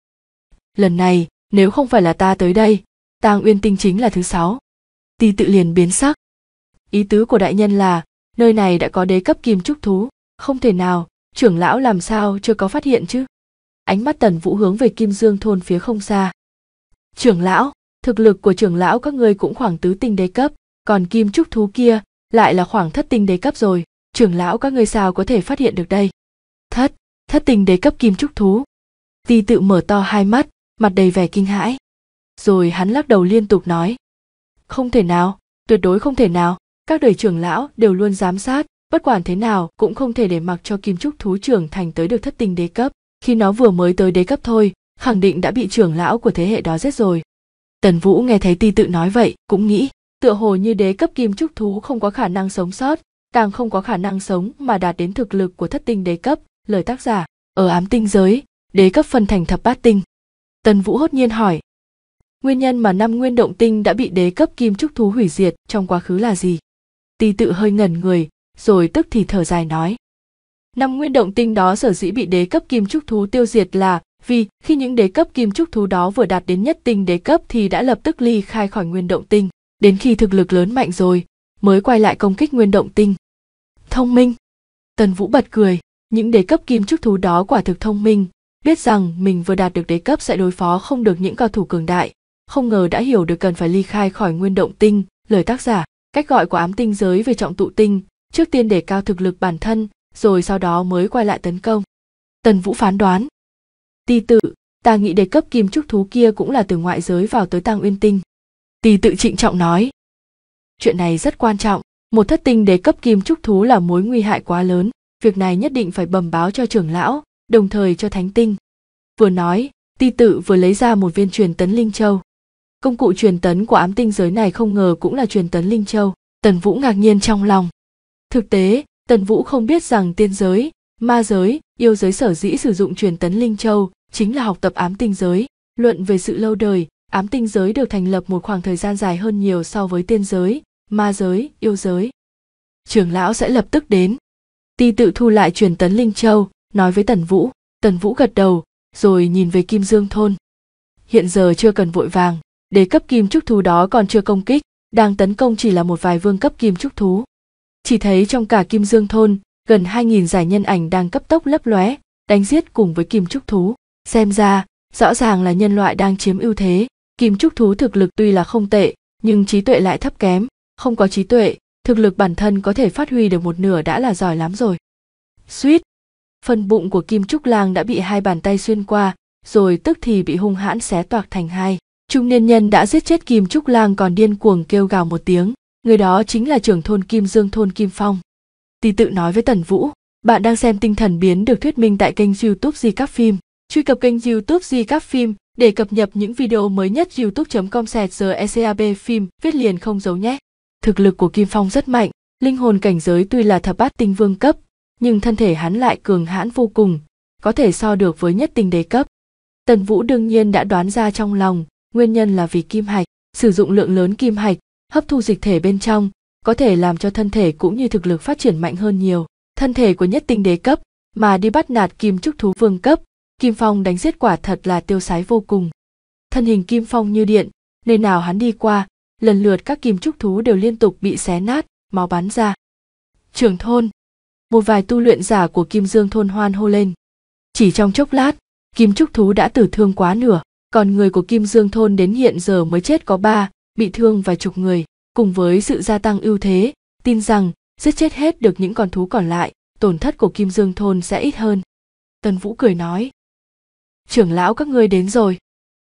Lần này, nếu không phải là ta tới đây, Tang Uyên Tinh chính là thứ sáu Tý tự liền biến sắc. Ý tứ của đại nhân là, nơi này đã có đế cấp kim trúc thú, không thể nào, trưởng lão làm sao chưa có phát hiện chứ? Ánh mắt Tần Vũ hướng về Kim Dương thôn phía không xa. Trưởng lão, thực lực của trưởng lão các ngươi cũng khoảng tứ tinh đế cấp, còn kim trúc thú kia lại là khoảng thất tinh đế cấp rồi, trưởng lão các ngươi sao có thể phát hiện được đây? Thất, thất tinh đế cấp kim trúc thú. Ti tự mở to hai mắt, mặt đầy vẻ kinh hãi. Rồi hắn lắc đầu liên tục nói, không thể nào tuyệt đối không thể nào các đời trưởng lão đều luôn giám sát bất quản thế nào cũng không thể để mặc cho kim trúc thú trưởng thành tới được thất tinh đế cấp khi nó vừa mới tới đế cấp thôi khẳng định đã bị trưởng lão của thế hệ đó giết rồi tần vũ nghe thấy ti tự nói vậy cũng nghĩ tựa hồ như đế cấp kim trúc thú không có khả năng sống sót càng không có khả năng sống mà đạt đến thực lực của thất tinh đế cấp lời tác giả ở ám tinh giới đế cấp phân thành thập bát tinh tần vũ hốt nhiên hỏi Nguyên nhân mà năm nguyên động tinh đã bị đế cấp kim trúc thú hủy diệt trong quá khứ là gì? Tì tự hơi ngẩn người, rồi tức thì thở dài nói. Năm nguyên động tinh đó sở dĩ bị đế cấp kim trúc thú tiêu diệt là vì khi những đế cấp kim trúc thú đó vừa đạt đến nhất tinh đế cấp thì đã lập tức ly khai khỏi nguyên động tinh, đến khi thực lực lớn mạnh rồi mới quay lại công kích nguyên động tinh. Thông minh. Tần Vũ bật cười, những đế cấp kim trúc thú đó quả thực thông minh, biết rằng mình vừa đạt được đế cấp sẽ đối phó không được những cao thủ cường đại, không ngờ đã hiểu được cần phải ly khai khỏi nguyên động tinh lời tác giả cách gọi của ám tinh giới về trọng tụ tinh trước tiên để cao thực lực bản thân rồi sau đó mới quay lại tấn công tần vũ phán đoán ti tự ta nghĩ đề cấp kim trúc thú kia cũng là từ ngoại giới vào tới tăng uyên tinh ti tự trịnh trọng nói chuyện này rất quan trọng một thất tinh đề cấp kim trúc thú là mối nguy hại quá lớn việc này nhất định phải bẩm báo cho trưởng lão đồng thời cho thánh tinh vừa nói ti tự vừa lấy ra một viên truyền tấn linh châu công cụ truyền tấn của ám tinh giới này không ngờ cũng là truyền tấn linh châu tần vũ ngạc nhiên trong lòng thực tế tần vũ không biết rằng tiên giới ma giới yêu giới sở dĩ sử dụng truyền tấn linh châu chính là học tập ám tinh giới luận về sự lâu đời ám tinh giới được thành lập một khoảng thời gian dài hơn nhiều so với tiên giới ma giới yêu giới trưởng lão sẽ lập tức đến ti tự thu lại truyền tấn linh châu nói với tần vũ tần vũ gật đầu rồi nhìn về kim dương thôn hiện giờ chưa cần vội vàng đế cấp kim trúc thú đó còn chưa công kích đang tấn công chỉ là một vài vương cấp kim trúc thú chỉ thấy trong cả kim dương thôn gần hai nghìn giải nhân ảnh đang cấp tốc lấp lóe đánh giết cùng với kim trúc thú xem ra rõ ràng là nhân loại đang chiếm ưu thế kim trúc thú thực lực tuy là không tệ nhưng trí tuệ lại thấp kém không có trí tuệ thực lực bản thân có thể phát huy được một nửa đã là giỏi lắm rồi suýt phần bụng của kim trúc lang đã bị hai bàn tay xuyên qua rồi tức thì bị hung hãn xé toạc thành hai trung niên nhân đã giết chết kim trúc lang còn điên cuồng kêu gào một tiếng người đó chính là trưởng thôn kim dương thôn kim phong tì tự nói với tần vũ bạn đang xem tinh thần biến được thuyết minh tại kênh youtube di các phim truy cập kênh youtube di các phim để cập nhật những video mới nhất youtube com sẹt ecab phim viết liền không giấu nhé thực lực của kim phong rất mạnh linh hồn cảnh giới tuy là thập bát tinh vương cấp nhưng thân thể hắn lại cường hãn vô cùng có thể so được với nhất tinh đề cấp tần vũ đương nhiên đã đoán ra trong lòng nguyên nhân là vì kim hạch sử dụng lượng lớn kim hạch hấp thu dịch thể bên trong có thể làm cho thân thể cũng như thực lực phát triển mạnh hơn nhiều thân thể của nhất tinh đế cấp mà đi bắt nạt kim trúc thú vương cấp kim phong đánh giết quả thật là tiêu sái vô cùng thân hình kim phong như điện nơi nào hắn đi qua lần lượt các kim trúc thú đều liên tục bị xé nát máu bắn ra trường thôn một vài tu luyện giả của kim dương thôn hoan hô lên chỉ trong chốc lát kim trúc thú đã tử thương quá nửa còn người của Kim Dương thôn đến hiện giờ mới chết có ba, bị thương vài chục người, cùng với sự gia tăng ưu thế, tin rằng giết chết hết được những con thú còn lại, tổn thất của Kim Dương thôn sẽ ít hơn. Tần Vũ cười nói. Trưởng lão các ngươi đến rồi.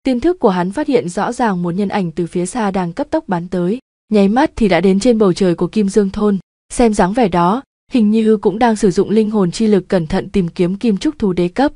tiên thức của hắn phát hiện rõ ràng một nhân ảnh từ phía xa đang cấp tốc bắn tới, nháy mắt thì đã đến trên bầu trời của Kim Dương thôn, xem dáng vẻ đó, hình như cũng đang sử dụng linh hồn chi lực cẩn thận tìm kiếm Kim Trúc thú đế cấp.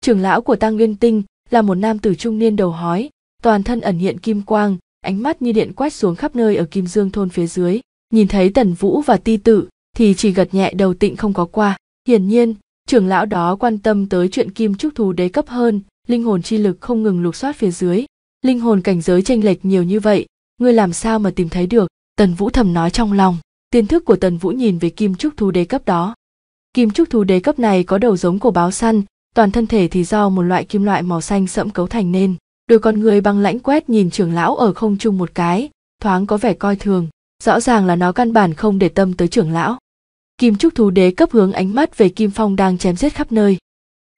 Trưởng lão của Tăng Nguyên Tinh là một nam tử trung niên đầu hói, toàn thân ẩn hiện kim quang, ánh mắt như điện quét xuống khắp nơi ở Kim Dương thôn phía dưới. Nhìn thấy Tần Vũ và Ti Tự thì chỉ gật nhẹ đầu tịnh không có qua. Hiển nhiên, trưởng lão đó quan tâm tới chuyện kim trúc thú đế cấp hơn, linh hồn chi lực không ngừng lục soát phía dưới. Linh hồn cảnh giới tranh lệch nhiều như vậy, ngươi làm sao mà tìm thấy được, Tần Vũ thầm nói trong lòng. Tiên thức của Tần Vũ nhìn về kim trúc thú đế cấp đó. Kim trúc thú đế cấp này có đầu giống của báo săn, toàn thân thể thì do một loại kim loại màu xanh sẫm cấu thành nên đôi con người băng lãnh quét nhìn trưởng lão ở không trung một cái thoáng có vẻ coi thường rõ ràng là nó căn bản không để tâm tới trưởng lão kim trúc thú đế cấp hướng ánh mắt về kim phong đang chém giết khắp nơi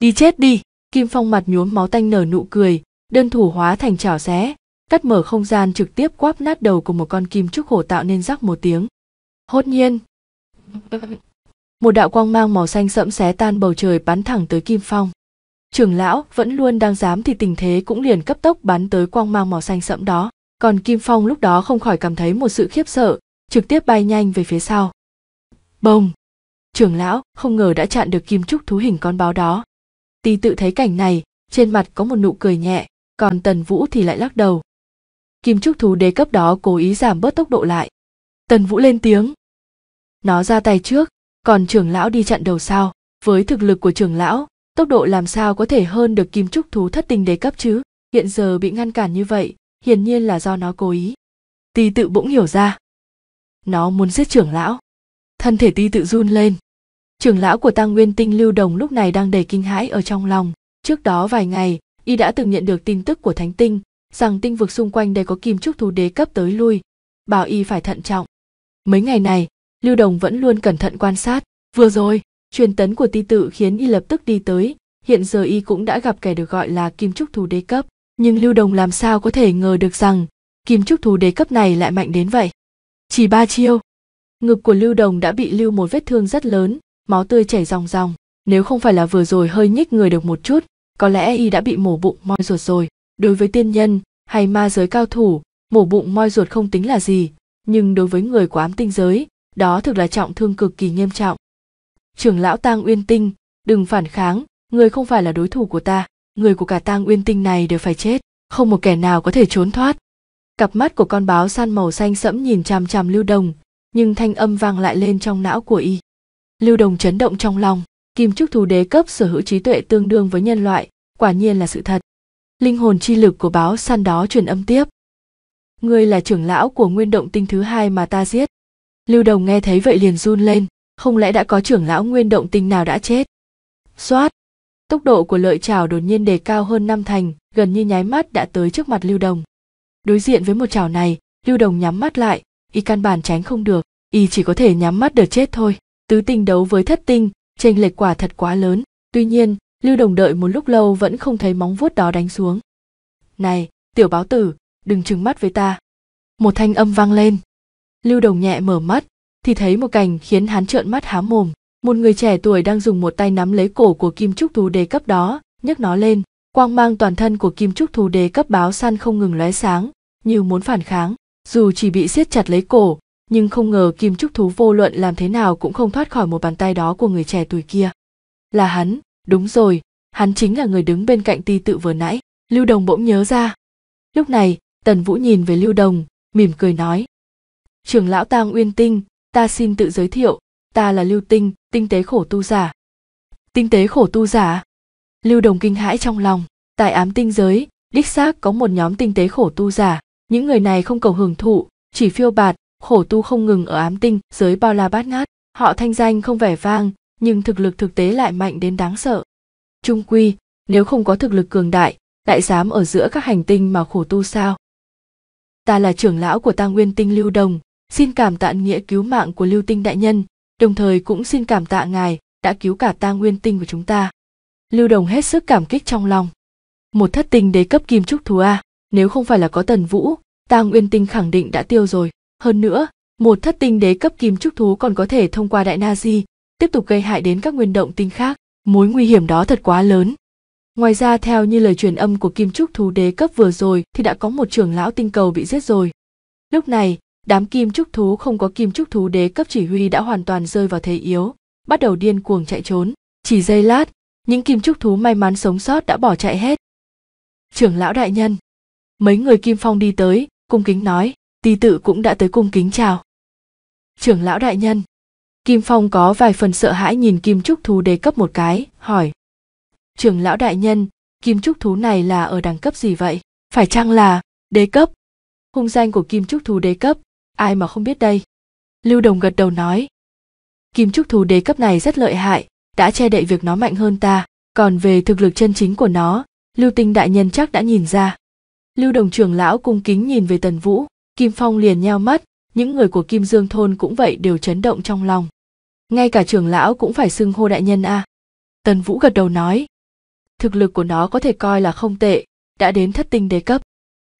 đi chết đi kim phong mặt nhuốm máu tanh nở nụ cười đơn thủ hóa thành chảo xé cắt mở không gian trực tiếp quáp nát đầu của một con kim trúc hổ tạo nên rắc một tiếng hốt nhiên một đạo quang mang màu xanh sẫm xé tan bầu trời bắn thẳng tới Kim Phong. Trưởng lão vẫn luôn đang dám thì tình thế cũng liền cấp tốc bắn tới quang mang màu xanh sẫm đó, còn Kim Phong lúc đó không khỏi cảm thấy một sự khiếp sợ, trực tiếp bay nhanh về phía sau. Bông! Trưởng lão không ngờ đã chặn được kim trúc thú hình con báo đó. Tì tự thấy cảnh này, trên mặt có một nụ cười nhẹ, còn Tần Vũ thì lại lắc đầu. Kim trúc thú đế cấp đó cố ý giảm bớt tốc độ lại. Tần Vũ lên tiếng. Nó ra tay trước, còn trưởng lão đi chặn đầu sao với thực lực của trưởng lão tốc độ làm sao có thể hơn được kim trúc thú thất tình đề cấp chứ hiện giờ bị ngăn cản như vậy hiển nhiên là do nó cố ý ti tự bỗng hiểu ra nó muốn giết trưởng lão thân thể ti tự run lên trưởng lão của tăng nguyên tinh lưu đồng lúc này đang đầy kinh hãi ở trong lòng trước đó vài ngày y đã từng nhận được tin tức của thánh tinh rằng tinh vực xung quanh đây có kim trúc thú đế cấp tới lui bảo y phải thận trọng mấy ngày này lưu đồng vẫn luôn cẩn thận quan sát vừa rồi truyền tấn của ti tự khiến y lập tức đi tới hiện giờ y cũng đã gặp kẻ được gọi là kim trúc thú đế cấp nhưng lưu đồng làm sao có thể ngờ được rằng kim trúc thú đế cấp này lại mạnh đến vậy chỉ ba chiêu ngực của lưu đồng đã bị lưu một vết thương rất lớn máu tươi chảy ròng ròng nếu không phải là vừa rồi hơi nhích người được một chút có lẽ y đã bị mổ bụng moi ruột rồi đối với tiên nhân hay ma giới cao thủ mổ bụng moi ruột không tính là gì nhưng đối với người của ám tinh giới đó thực là trọng thương cực kỳ nghiêm trọng trưởng lão tang uyên tinh đừng phản kháng người không phải là đối thủ của ta người của cả tang uyên tinh này đều phải chết không một kẻ nào có thể trốn thoát cặp mắt của con báo săn màu xanh sẫm nhìn chằm chằm lưu đồng nhưng thanh âm vang lại lên trong não của y lưu đồng chấn động trong lòng kim trúc thú đế cấp sở hữu trí tuệ tương đương với nhân loại quả nhiên là sự thật linh hồn chi lực của báo săn đó truyền âm tiếp ngươi là trưởng lão của nguyên động tinh thứ hai mà ta giết lưu đồng nghe thấy vậy liền run lên không lẽ đã có trưởng lão nguyên động tinh nào đã chết xoát tốc độ của lợi chảo đột nhiên đề cao hơn năm thành gần như nháy mắt đã tới trước mặt lưu đồng đối diện với một chảo này lưu đồng nhắm mắt lại y căn bản tránh không được y chỉ có thể nhắm mắt được chết thôi tứ tinh đấu với thất tinh chênh lệch quả thật quá lớn tuy nhiên lưu đồng đợi một lúc lâu vẫn không thấy móng vuốt đó đánh xuống này tiểu báo tử đừng trừng mắt với ta một thanh âm vang lên lưu đồng nhẹ mở mắt thì thấy một cảnh khiến hắn trợn mắt há mồm một người trẻ tuổi đang dùng một tay nắm lấy cổ của kim trúc thú Đề cấp đó nhấc nó lên quang mang toàn thân của kim trúc thú Đề cấp báo săn không ngừng lóe sáng như muốn phản kháng dù chỉ bị siết chặt lấy cổ nhưng không ngờ kim trúc thú vô luận làm thế nào cũng không thoát khỏi một bàn tay đó của người trẻ tuổi kia là hắn đúng rồi hắn chính là người đứng bên cạnh ti tự vừa nãy lưu đồng bỗng nhớ ra lúc này tần vũ nhìn về lưu đồng mỉm cười nói trưởng lão tang uyên tinh ta xin tự giới thiệu ta là lưu tinh tinh tế khổ tu giả tinh tế khổ tu giả lưu đồng kinh hãi trong lòng tại ám tinh giới đích xác có một nhóm tinh tế khổ tu giả những người này không cầu hưởng thụ chỉ phiêu bạt khổ tu không ngừng ở ám tinh giới bao la bát ngát họ thanh danh không vẻ vang nhưng thực lực thực tế lại mạnh đến đáng sợ trung quy nếu không có thực lực cường đại lại dám ở giữa các hành tinh mà khổ tu sao ta là trưởng lão của Tăng nguyên tinh lưu đồng Xin cảm tạ nghĩa cứu mạng của Lưu Tinh đại nhân, đồng thời cũng xin cảm tạ ngài đã cứu cả ta nguyên tinh của chúng ta. Lưu Đồng hết sức cảm kích trong lòng. Một thất tinh đế cấp kim trúc thú a, nếu không phải là có Tần Vũ, ta nguyên tinh khẳng định đã tiêu rồi. Hơn nữa, một thất tinh đế cấp kim trúc thú còn có thể thông qua đại na di, tiếp tục gây hại đến các nguyên động tinh khác, mối nguy hiểm đó thật quá lớn. Ngoài ra theo như lời truyền âm của kim trúc thú đế cấp vừa rồi thì đã có một trưởng lão tinh cầu bị giết rồi. Lúc này, đám kim trúc thú không có kim trúc thú đế cấp chỉ huy đã hoàn toàn rơi vào thế yếu bắt đầu điên cuồng chạy trốn chỉ giây lát những kim trúc thú may mắn sống sót đã bỏ chạy hết trưởng lão đại nhân mấy người kim phong đi tới cung kính nói ti tự cũng đã tới cung kính chào trưởng lão đại nhân kim phong có vài phần sợ hãi nhìn kim trúc thú đế cấp một cái hỏi trưởng lão đại nhân kim trúc thú này là ở đẳng cấp gì vậy phải chăng là đế cấp hung danh của kim trúc thú đế cấp ai mà không biết đây lưu đồng gật đầu nói kim trúc thú đế cấp này rất lợi hại đã che đậy việc nó mạnh hơn ta còn về thực lực chân chính của nó lưu tinh đại nhân chắc đã nhìn ra lưu đồng trưởng lão cung kính nhìn về tần vũ kim phong liền nheo mắt những người của kim dương thôn cũng vậy đều chấn động trong lòng ngay cả trưởng lão cũng phải xưng hô đại nhân a à. tần vũ gật đầu nói thực lực của nó có thể coi là không tệ đã đến thất tinh đế cấp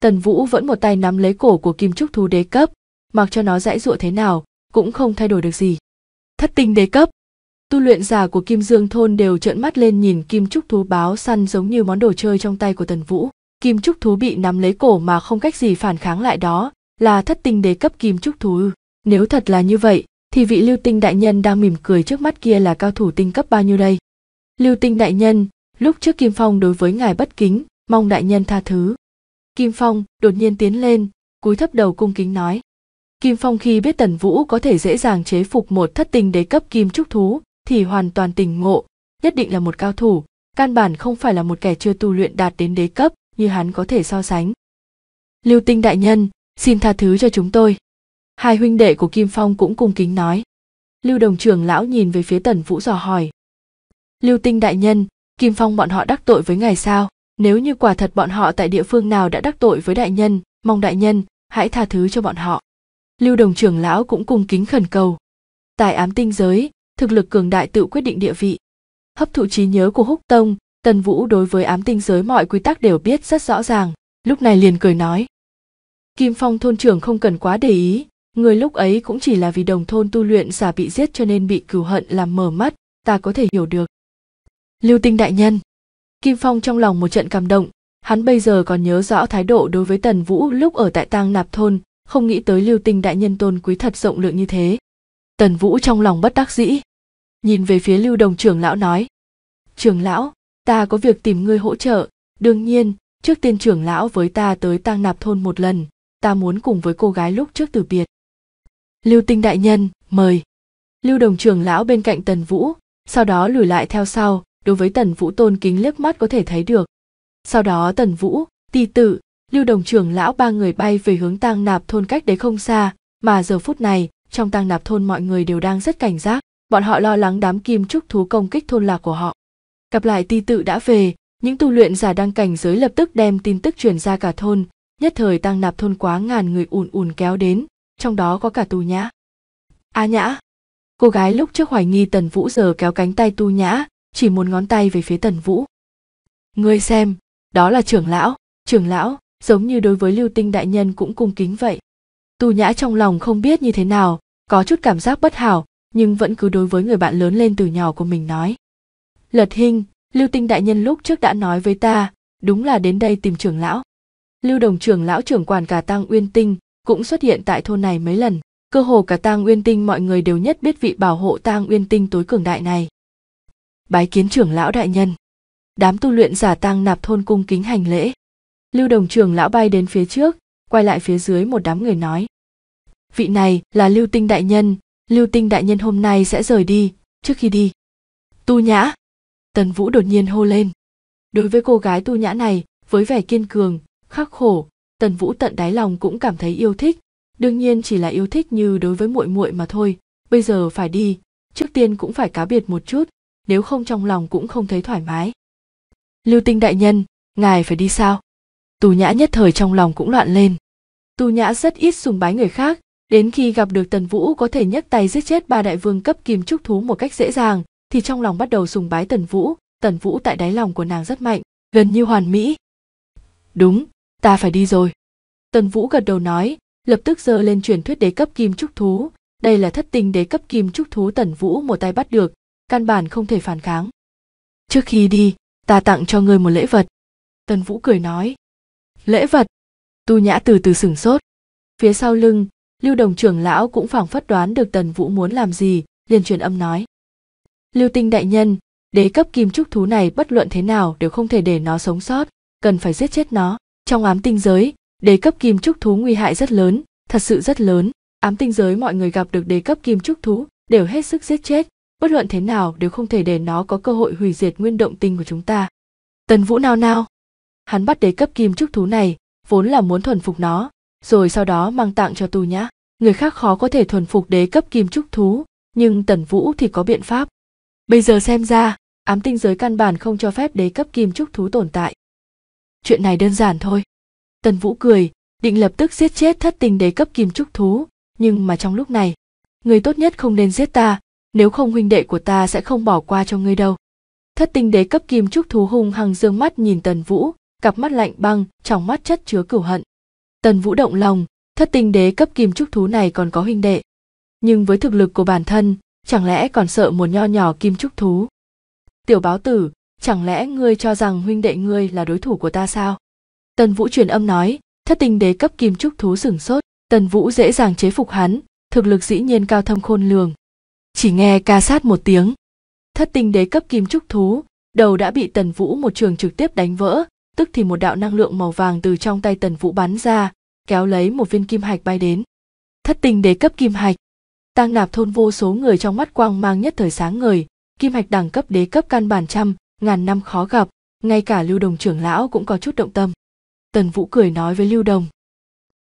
tần vũ vẫn một tay nắm lấy cổ của kim trúc thú đế cấp mặc cho nó dãy dụa thế nào cũng không thay đổi được gì thất tinh đế cấp tu luyện giả của kim dương thôn đều trợn mắt lên nhìn kim trúc thú báo săn giống như món đồ chơi trong tay của tần vũ kim trúc thú bị nắm lấy cổ mà không cách gì phản kháng lại đó là thất tinh đế cấp kim trúc thú nếu thật là như vậy thì vị lưu tinh đại nhân đang mỉm cười trước mắt kia là cao thủ tinh cấp bao nhiêu đây lưu tinh đại nhân lúc trước kim phong đối với ngài bất kính mong đại nhân tha thứ kim phong đột nhiên tiến lên cúi thấp đầu cung kính nói Kim Phong khi biết Tần Vũ có thể dễ dàng chế phục một thất tinh đế cấp kim trúc thú thì hoàn toàn tỉnh ngộ, nhất định là một cao thủ, căn bản không phải là một kẻ chưa tu luyện đạt đến đế cấp như hắn có thể so sánh. Lưu Tinh đại nhân, xin tha thứ cho chúng tôi. Hai huynh đệ của Kim Phong cũng cung kính nói. Lưu đồng trưởng lão nhìn về phía Tần Vũ dò hỏi. Lưu Tinh đại nhân, Kim Phong bọn họ đắc tội với ngài sao? Nếu như quả thật bọn họ tại địa phương nào đã đắc tội với đại nhân, mong đại nhân hãy tha thứ cho bọn họ lưu đồng trưởng lão cũng cung kính khẩn cầu tại ám tinh giới thực lực cường đại tự quyết định địa vị hấp thụ trí nhớ của húc tông tần vũ đối với ám tinh giới mọi quy tắc đều biết rất rõ ràng lúc này liền cười nói kim phong thôn trưởng không cần quá để ý người lúc ấy cũng chỉ là vì đồng thôn tu luyện xả bị giết cho nên bị cửu hận làm mở mắt ta có thể hiểu được lưu tinh đại nhân kim phong trong lòng một trận cảm động hắn bây giờ còn nhớ rõ thái độ đối với tần vũ lúc ở tại tang nạp thôn không nghĩ tới lưu tinh đại nhân tôn quý thật rộng lượng như thế tần vũ trong lòng bất đắc dĩ nhìn về phía lưu đồng trưởng lão nói trưởng lão ta có việc tìm ngươi hỗ trợ đương nhiên trước tiên trưởng lão với ta tới tang nạp thôn một lần ta muốn cùng với cô gái lúc trước từ biệt lưu tinh đại nhân mời lưu đồng trưởng lão bên cạnh tần vũ sau đó lùi lại theo sau đối với tần vũ tôn kính liếc mắt có thể thấy được sau đó tần vũ ti tự lưu đồng trưởng lão ba người bay về hướng tang nạp thôn cách đấy không xa mà giờ phút này trong tang nạp thôn mọi người đều đang rất cảnh giác bọn họ lo lắng đám kim trúc thú công kích thôn lạc của họ gặp lại ti tự đã về những tu luyện giả đang cảnh giới lập tức đem tin tức truyền ra cả thôn nhất thời tăng nạp thôn quá ngàn người ùn ùn kéo đến trong đó có cả tu nhã a à nhã cô gái lúc trước hoài nghi tần vũ giờ kéo cánh tay tu nhã chỉ một ngón tay về phía tần vũ ngươi xem đó là trưởng lão trưởng lão giống như đối với lưu tinh đại nhân cũng cung kính vậy tu nhã trong lòng không biết như thế nào có chút cảm giác bất hảo nhưng vẫn cứ đối với người bạn lớn lên từ nhỏ của mình nói lật hình lưu tinh đại nhân lúc trước đã nói với ta đúng là đến đây tìm trưởng lão lưu đồng trưởng lão trưởng quản cả tăng uyên tinh cũng xuất hiện tại thôn này mấy lần cơ hồ cả tang uyên tinh mọi người đều nhất biết vị bảo hộ tang uyên tinh tối cường đại này bái kiến trưởng lão đại nhân đám tu luyện giả tăng nạp thôn cung kính hành lễ lưu đồng trường lão bay đến phía trước quay lại phía dưới một đám người nói vị này là lưu tinh đại nhân lưu tinh đại nhân hôm nay sẽ rời đi trước khi đi tu nhã tần vũ đột nhiên hô lên đối với cô gái tu nhã này với vẻ kiên cường khắc khổ tần vũ tận đáy lòng cũng cảm thấy yêu thích đương nhiên chỉ là yêu thích như đối với muội muội mà thôi bây giờ phải đi trước tiên cũng phải cá biệt một chút nếu không trong lòng cũng không thấy thoải mái lưu tinh đại nhân ngài phải đi sao tu nhã nhất thời trong lòng cũng loạn lên tu nhã rất ít sùng bái người khác đến khi gặp được tần vũ có thể nhấc tay giết chết ba đại vương cấp kim trúc thú một cách dễ dàng thì trong lòng bắt đầu sùng bái tần vũ tần vũ tại đáy lòng của nàng rất mạnh gần như hoàn mỹ đúng ta phải đi rồi tần vũ gật đầu nói lập tức dơ lên truyền thuyết đế cấp kim trúc thú đây là thất tinh đế cấp kim trúc thú tần vũ một tay bắt được căn bản không thể phản kháng trước khi đi ta tặng cho ngươi một lễ vật tần vũ cười nói lễ vật tu nhã từ từ sửng sốt phía sau lưng lưu đồng trưởng lão cũng phảng phất đoán được tần vũ muốn làm gì liền truyền âm nói lưu tinh đại nhân đế cấp kim trúc thú này bất luận thế nào đều không thể để nó sống sót cần phải giết chết nó trong ám tinh giới đế cấp kim trúc thú nguy hại rất lớn thật sự rất lớn ám tinh giới mọi người gặp được đế cấp kim trúc thú đều hết sức giết chết bất luận thế nào đều không thể để nó có cơ hội hủy diệt nguyên động tinh của chúng ta tần vũ nao nao hắn bắt đế cấp kim trúc thú này vốn là muốn thuần phục nó rồi sau đó mang tặng cho tu nhã người khác khó có thể thuần phục đế cấp kim trúc thú nhưng tần vũ thì có biện pháp bây giờ xem ra ám tinh giới căn bản không cho phép đế cấp kim trúc thú tồn tại chuyện này đơn giản thôi tần vũ cười định lập tức giết chết thất tinh đế cấp kim trúc thú nhưng mà trong lúc này người tốt nhất không nên giết ta nếu không huynh đệ của ta sẽ không bỏ qua cho ngươi đâu thất tinh đế cấp kim trúc thú hung hăng dương mắt nhìn tần vũ cặp mắt lạnh băng trong mắt chất chứa cửu hận tần vũ động lòng thất tinh đế cấp kim trúc thú này còn có huynh đệ nhưng với thực lực của bản thân chẳng lẽ còn sợ một nho nhỏ kim trúc thú tiểu báo tử chẳng lẽ ngươi cho rằng huynh đệ ngươi là đối thủ của ta sao tần vũ truyền âm nói thất tinh đế cấp kim trúc thú sửng sốt tần vũ dễ dàng chế phục hắn thực lực dĩ nhiên cao thâm khôn lường chỉ nghe ca sát một tiếng thất tinh đế cấp kim trúc thú đầu đã bị tần vũ một trường trực tiếp đánh vỡ tức thì một đạo năng lượng màu vàng từ trong tay tần vũ bắn ra kéo lấy một viên kim hạch bay đến thất tình đế cấp kim hạch tang nạp thôn vô số người trong mắt quang mang nhất thời sáng người. kim hạch đẳng cấp đế cấp căn bản trăm ngàn năm khó gặp ngay cả lưu đồng trưởng lão cũng có chút động tâm tần vũ cười nói với lưu đồng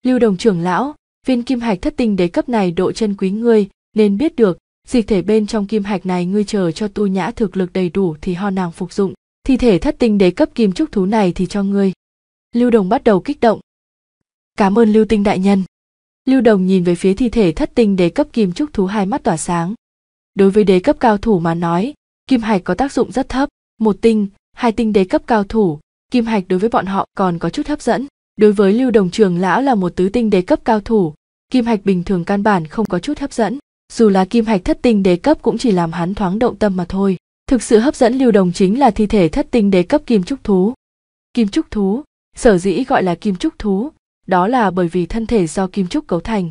lưu đồng trưởng lão viên kim hạch thất tình đế cấp này độ chân quý ngươi nên biết được dịch thể bên trong kim hạch này ngươi chờ cho tu nhã thực lực đầy đủ thì ho nàng phục dụng thi thể thất tinh đế cấp kim trúc thú này thì cho ngươi lưu đồng bắt đầu kích động cảm ơn lưu tinh đại nhân lưu đồng nhìn về phía thi thể thất tinh đế cấp kim trúc thú hai mắt tỏa sáng đối với đế cấp cao thủ mà nói kim hạch có tác dụng rất thấp một tinh hai tinh đế cấp cao thủ kim hạch đối với bọn họ còn có chút hấp dẫn đối với lưu đồng trường lão là một tứ tinh đế cấp cao thủ kim hạch bình thường căn bản không có chút hấp dẫn dù là kim hạch thất tinh đế cấp cũng chỉ làm hắn thoáng động tâm mà thôi Thực sự hấp dẫn Lưu Đồng chính là thi thể thất tinh đế cấp kim trúc thú. Kim trúc thú, sở dĩ gọi là kim trúc thú, đó là bởi vì thân thể do kim trúc cấu thành.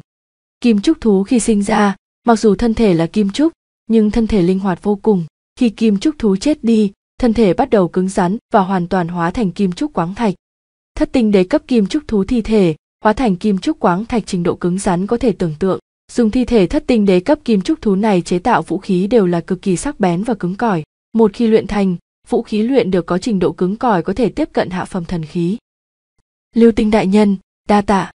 Kim trúc thú khi sinh ra, mặc dù thân thể là kim trúc, nhưng thân thể linh hoạt vô cùng. Khi kim trúc thú chết đi, thân thể bắt đầu cứng rắn và hoàn toàn hóa thành kim trúc quáng thạch. Thất tinh đế cấp kim trúc thú thi thể, hóa thành kim trúc quáng thạch trình độ cứng rắn có thể tưởng tượng, dùng thi thể thất tinh đế cấp kim trúc thú này chế tạo vũ khí đều là cực kỳ sắc bén và cứng cỏi một khi luyện thành vũ khí luyện được có trình độ cứng cỏi có thể tiếp cận hạ phẩm thần khí lưu tinh đại nhân đa tạ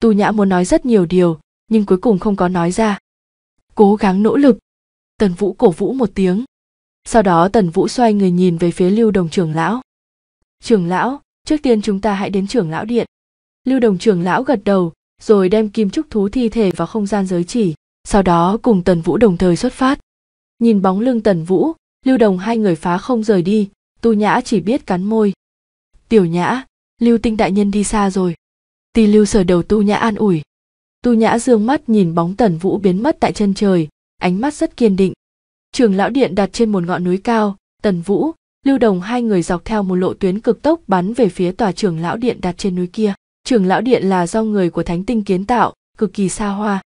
tu nhã muốn nói rất nhiều điều nhưng cuối cùng không có nói ra cố gắng nỗ lực tần vũ cổ vũ một tiếng sau đó tần vũ xoay người nhìn về phía lưu đồng trưởng lão trưởng lão trước tiên chúng ta hãy đến trưởng lão điện lưu đồng trưởng lão gật đầu rồi đem kim trúc thú thi thể vào không gian giới chỉ sau đó cùng tần vũ đồng thời xuất phát nhìn bóng lưng tần vũ lưu đồng hai người phá không rời đi tu nhã chỉ biết cắn môi tiểu nhã lưu tinh đại nhân đi xa rồi ti lưu sờ đầu tu nhã an ủi tu nhã dương mắt nhìn bóng tần vũ biến mất tại chân trời ánh mắt rất kiên định trường lão điện đặt trên một ngọn núi cao tần vũ lưu đồng hai người dọc theo một lộ tuyến cực tốc bắn về phía tòa trường lão điện đặt trên núi kia trưởng lão điện là do người của thánh tinh kiến tạo, cực kỳ xa hoa.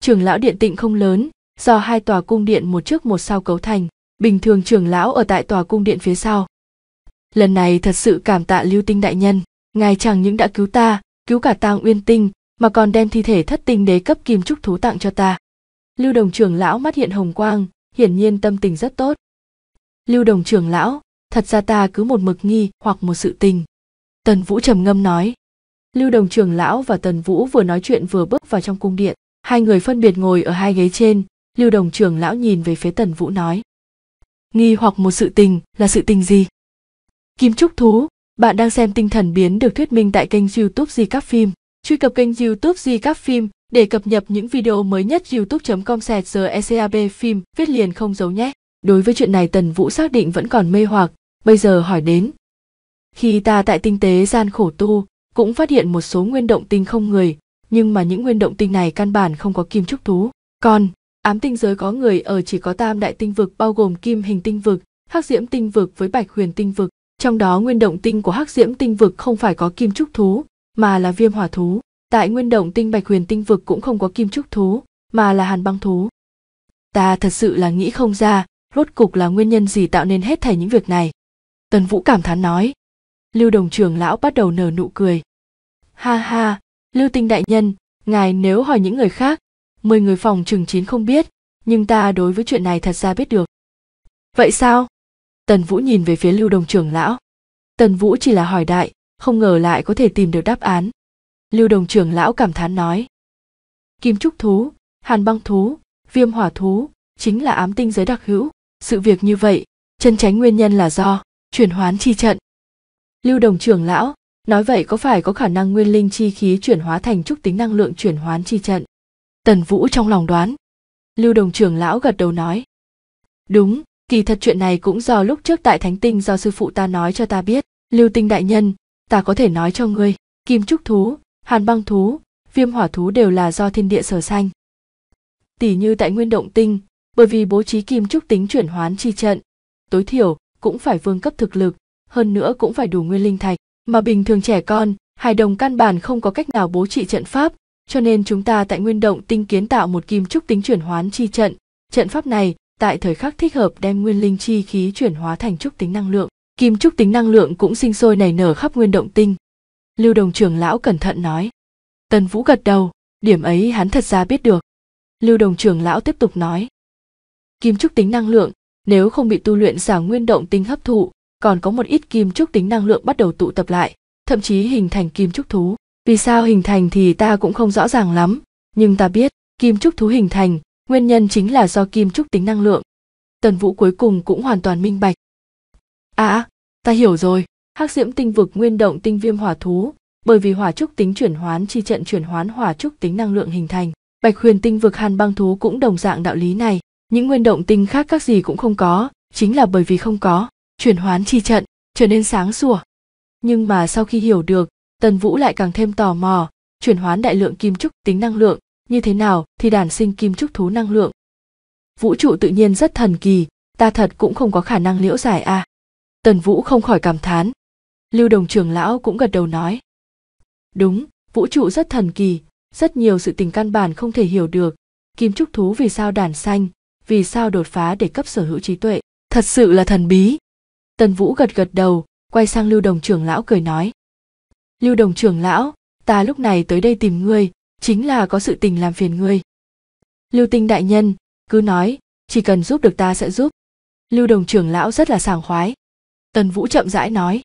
trưởng lão điện tịnh không lớn, do hai tòa cung điện một trước một sau cấu thành, bình thường trưởng lão ở tại tòa cung điện phía sau. Lần này thật sự cảm tạ lưu tinh đại nhân, ngài chẳng những đã cứu ta, cứu cả tang uyên tinh, mà còn đem thi thể thất tinh đế cấp kim trúc thú tặng cho ta. Lưu đồng trưởng lão mắt hiện hồng quang, hiển nhiên tâm tình rất tốt. Lưu đồng trưởng lão, thật ra ta cứ một mực nghi hoặc một sự tình. Tần Vũ trầm ngâm nói, lưu đồng Trường lão và tần vũ vừa nói chuyện vừa bước vào trong cung điện hai người phân biệt ngồi ở hai ghế trên lưu đồng Trường lão nhìn về phía tần vũ nói nghi hoặc một sự tình là sự tình gì kim trúc thú bạn đang xem tinh thần biến được thuyết minh tại kênh youtube di các phim truy cập kênh youtube di các phim để cập nhật những video mới nhất youtube com sẹt ecab phim viết liền không giấu nhé đối với chuyện này tần vũ xác định vẫn còn mê hoặc bây giờ hỏi đến khi ta tại tinh tế gian khổ tu cũng phát hiện một số nguyên động tinh không người, nhưng mà những nguyên động tinh này căn bản không có kim trúc thú. Còn, ám tinh giới có người ở chỉ có tam đại tinh vực bao gồm kim hình tinh vực, hắc diễm tinh vực với bạch huyền tinh vực, trong đó nguyên động tinh của hắc diễm tinh vực không phải có kim trúc thú, mà là viêm hỏa thú. Tại nguyên động tinh bạch huyền tinh vực cũng không có kim trúc thú, mà là hàn băng thú. Ta thật sự là nghĩ không ra, rốt cục là nguyên nhân gì tạo nên hết thảy những việc này. Tần Vũ cảm thán nói. Lưu đồng trưởng lão bắt đầu nở nụ cười ha ha lưu tinh đại nhân ngài nếu hỏi những người khác mười người phòng chừng chín không biết nhưng ta đối với chuyện này thật ra biết được vậy sao tần vũ nhìn về phía lưu đồng trưởng lão tần vũ chỉ là hỏi đại không ngờ lại có thể tìm được đáp án lưu đồng trưởng lão cảm thán nói kim trúc thú hàn băng thú viêm hỏa thú chính là ám tinh giới đặc hữu sự việc như vậy chân tránh nguyên nhân là do chuyển hoán chi trận lưu đồng trưởng lão Nói vậy có phải có khả năng nguyên linh chi khí chuyển hóa thành trúc tính năng lượng chuyển hoán chi trận? Tần Vũ trong lòng đoán. Lưu Đồng trưởng lão gật đầu nói. Đúng, kỳ thật chuyện này cũng do lúc trước tại Thánh Tinh do sư phụ ta nói cho ta biết. Lưu Tinh đại nhân, ta có thể nói cho ngươi, kim trúc thú, hàn băng thú, viêm hỏa thú đều là do thiên địa sở sanh. Tỷ như tại Nguyên Động Tinh, bởi vì bố trí kim trúc tính chuyển hoán chi trận, tối thiểu cũng phải vương cấp thực lực, hơn nữa cũng phải đủ nguyên linh thạch mà bình thường trẻ con hài đồng căn bản không có cách nào bố trị trận pháp cho nên chúng ta tại nguyên động tinh kiến tạo một kim trúc tính chuyển hóa chi trận trận pháp này tại thời khắc thích hợp đem nguyên linh chi khí chuyển hóa thành trúc tính năng lượng kim trúc tính năng lượng cũng sinh sôi nảy nở khắp nguyên động tinh lưu đồng trưởng lão cẩn thận nói tần vũ gật đầu điểm ấy hắn thật ra biết được lưu đồng trưởng lão tiếp tục nói kim trúc tính năng lượng nếu không bị tu luyện giả nguyên động tinh hấp thụ còn có một ít kim trúc tính năng lượng bắt đầu tụ tập lại, thậm chí hình thành kim trúc thú. Vì sao hình thành thì ta cũng không rõ ràng lắm, nhưng ta biết kim trúc thú hình thành, nguyên nhân chính là do kim trúc tính năng lượng. Tần Vũ cuối cùng cũng hoàn toàn minh bạch. À, ta hiểu rồi, hắc diễm tinh vực nguyên động tinh viêm hỏa thú, bởi vì hỏa trúc tính chuyển hoán chi trận chuyển hoán hỏa trúc tính năng lượng hình thành. Bạch huyền tinh vực hàn băng thú cũng đồng dạng đạo lý này, những nguyên động tinh khác các gì cũng không có, chính là bởi vì không có chuyển hoán chi trận trở nên sáng sủa nhưng mà sau khi hiểu được tần vũ lại càng thêm tò mò chuyển hoán đại lượng kim trúc tính năng lượng như thế nào thì đản sinh kim trúc thú năng lượng vũ trụ tự nhiên rất thần kỳ ta thật cũng không có khả năng liễu giải à tần vũ không khỏi cảm thán lưu đồng trưởng lão cũng gật đầu nói đúng vũ trụ rất thần kỳ rất nhiều sự tình căn bản không thể hiểu được kim trúc thú vì sao đản xanh vì sao đột phá để cấp sở hữu trí tuệ thật sự là thần bí tần vũ gật gật đầu quay sang lưu đồng trưởng lão cười nói lưu đồng trưởng lão ta lúc này tới đây tìm ngươi chính là có sự tình làm phiền ngươi lưu tinh đại nhân cứ nói chỉ cần giúp được ta sẽ giúp lưu đồng trưởng lão rất là sảng khoái tần vũ chậm rãi nói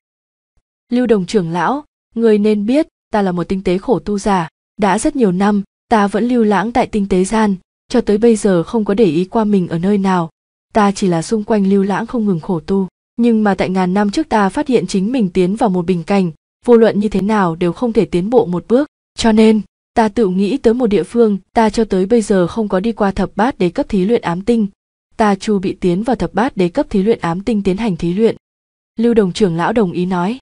lưu đồng trưởng lão ngươi nên biết ta là một tinh tế khổ tu giả đã rất nhiều năm ta vẫn lưu lãng tại tinh tế gian cho tới bây giờ không có để ý qua mình ở nơi nào ta chỉ là xung quanh lưu lãng không ngừng khổ tu nhưng mà tại ngàn năm trước ta phát hiện chính mình tiến vào một bình cảnh vô luận như thế nào đều không thể tiến bộ một bước cho nên ta tự nghĩ tới một địa phương ta cho tới bây giờ không có đi qua thập bát đế cấp thí luyện ám tinh ta chu bị tiến vào thập bát đế cấp thí luyện ám tinh tiến hành thí luyện lưu đồng trưởng lão đồng ý nói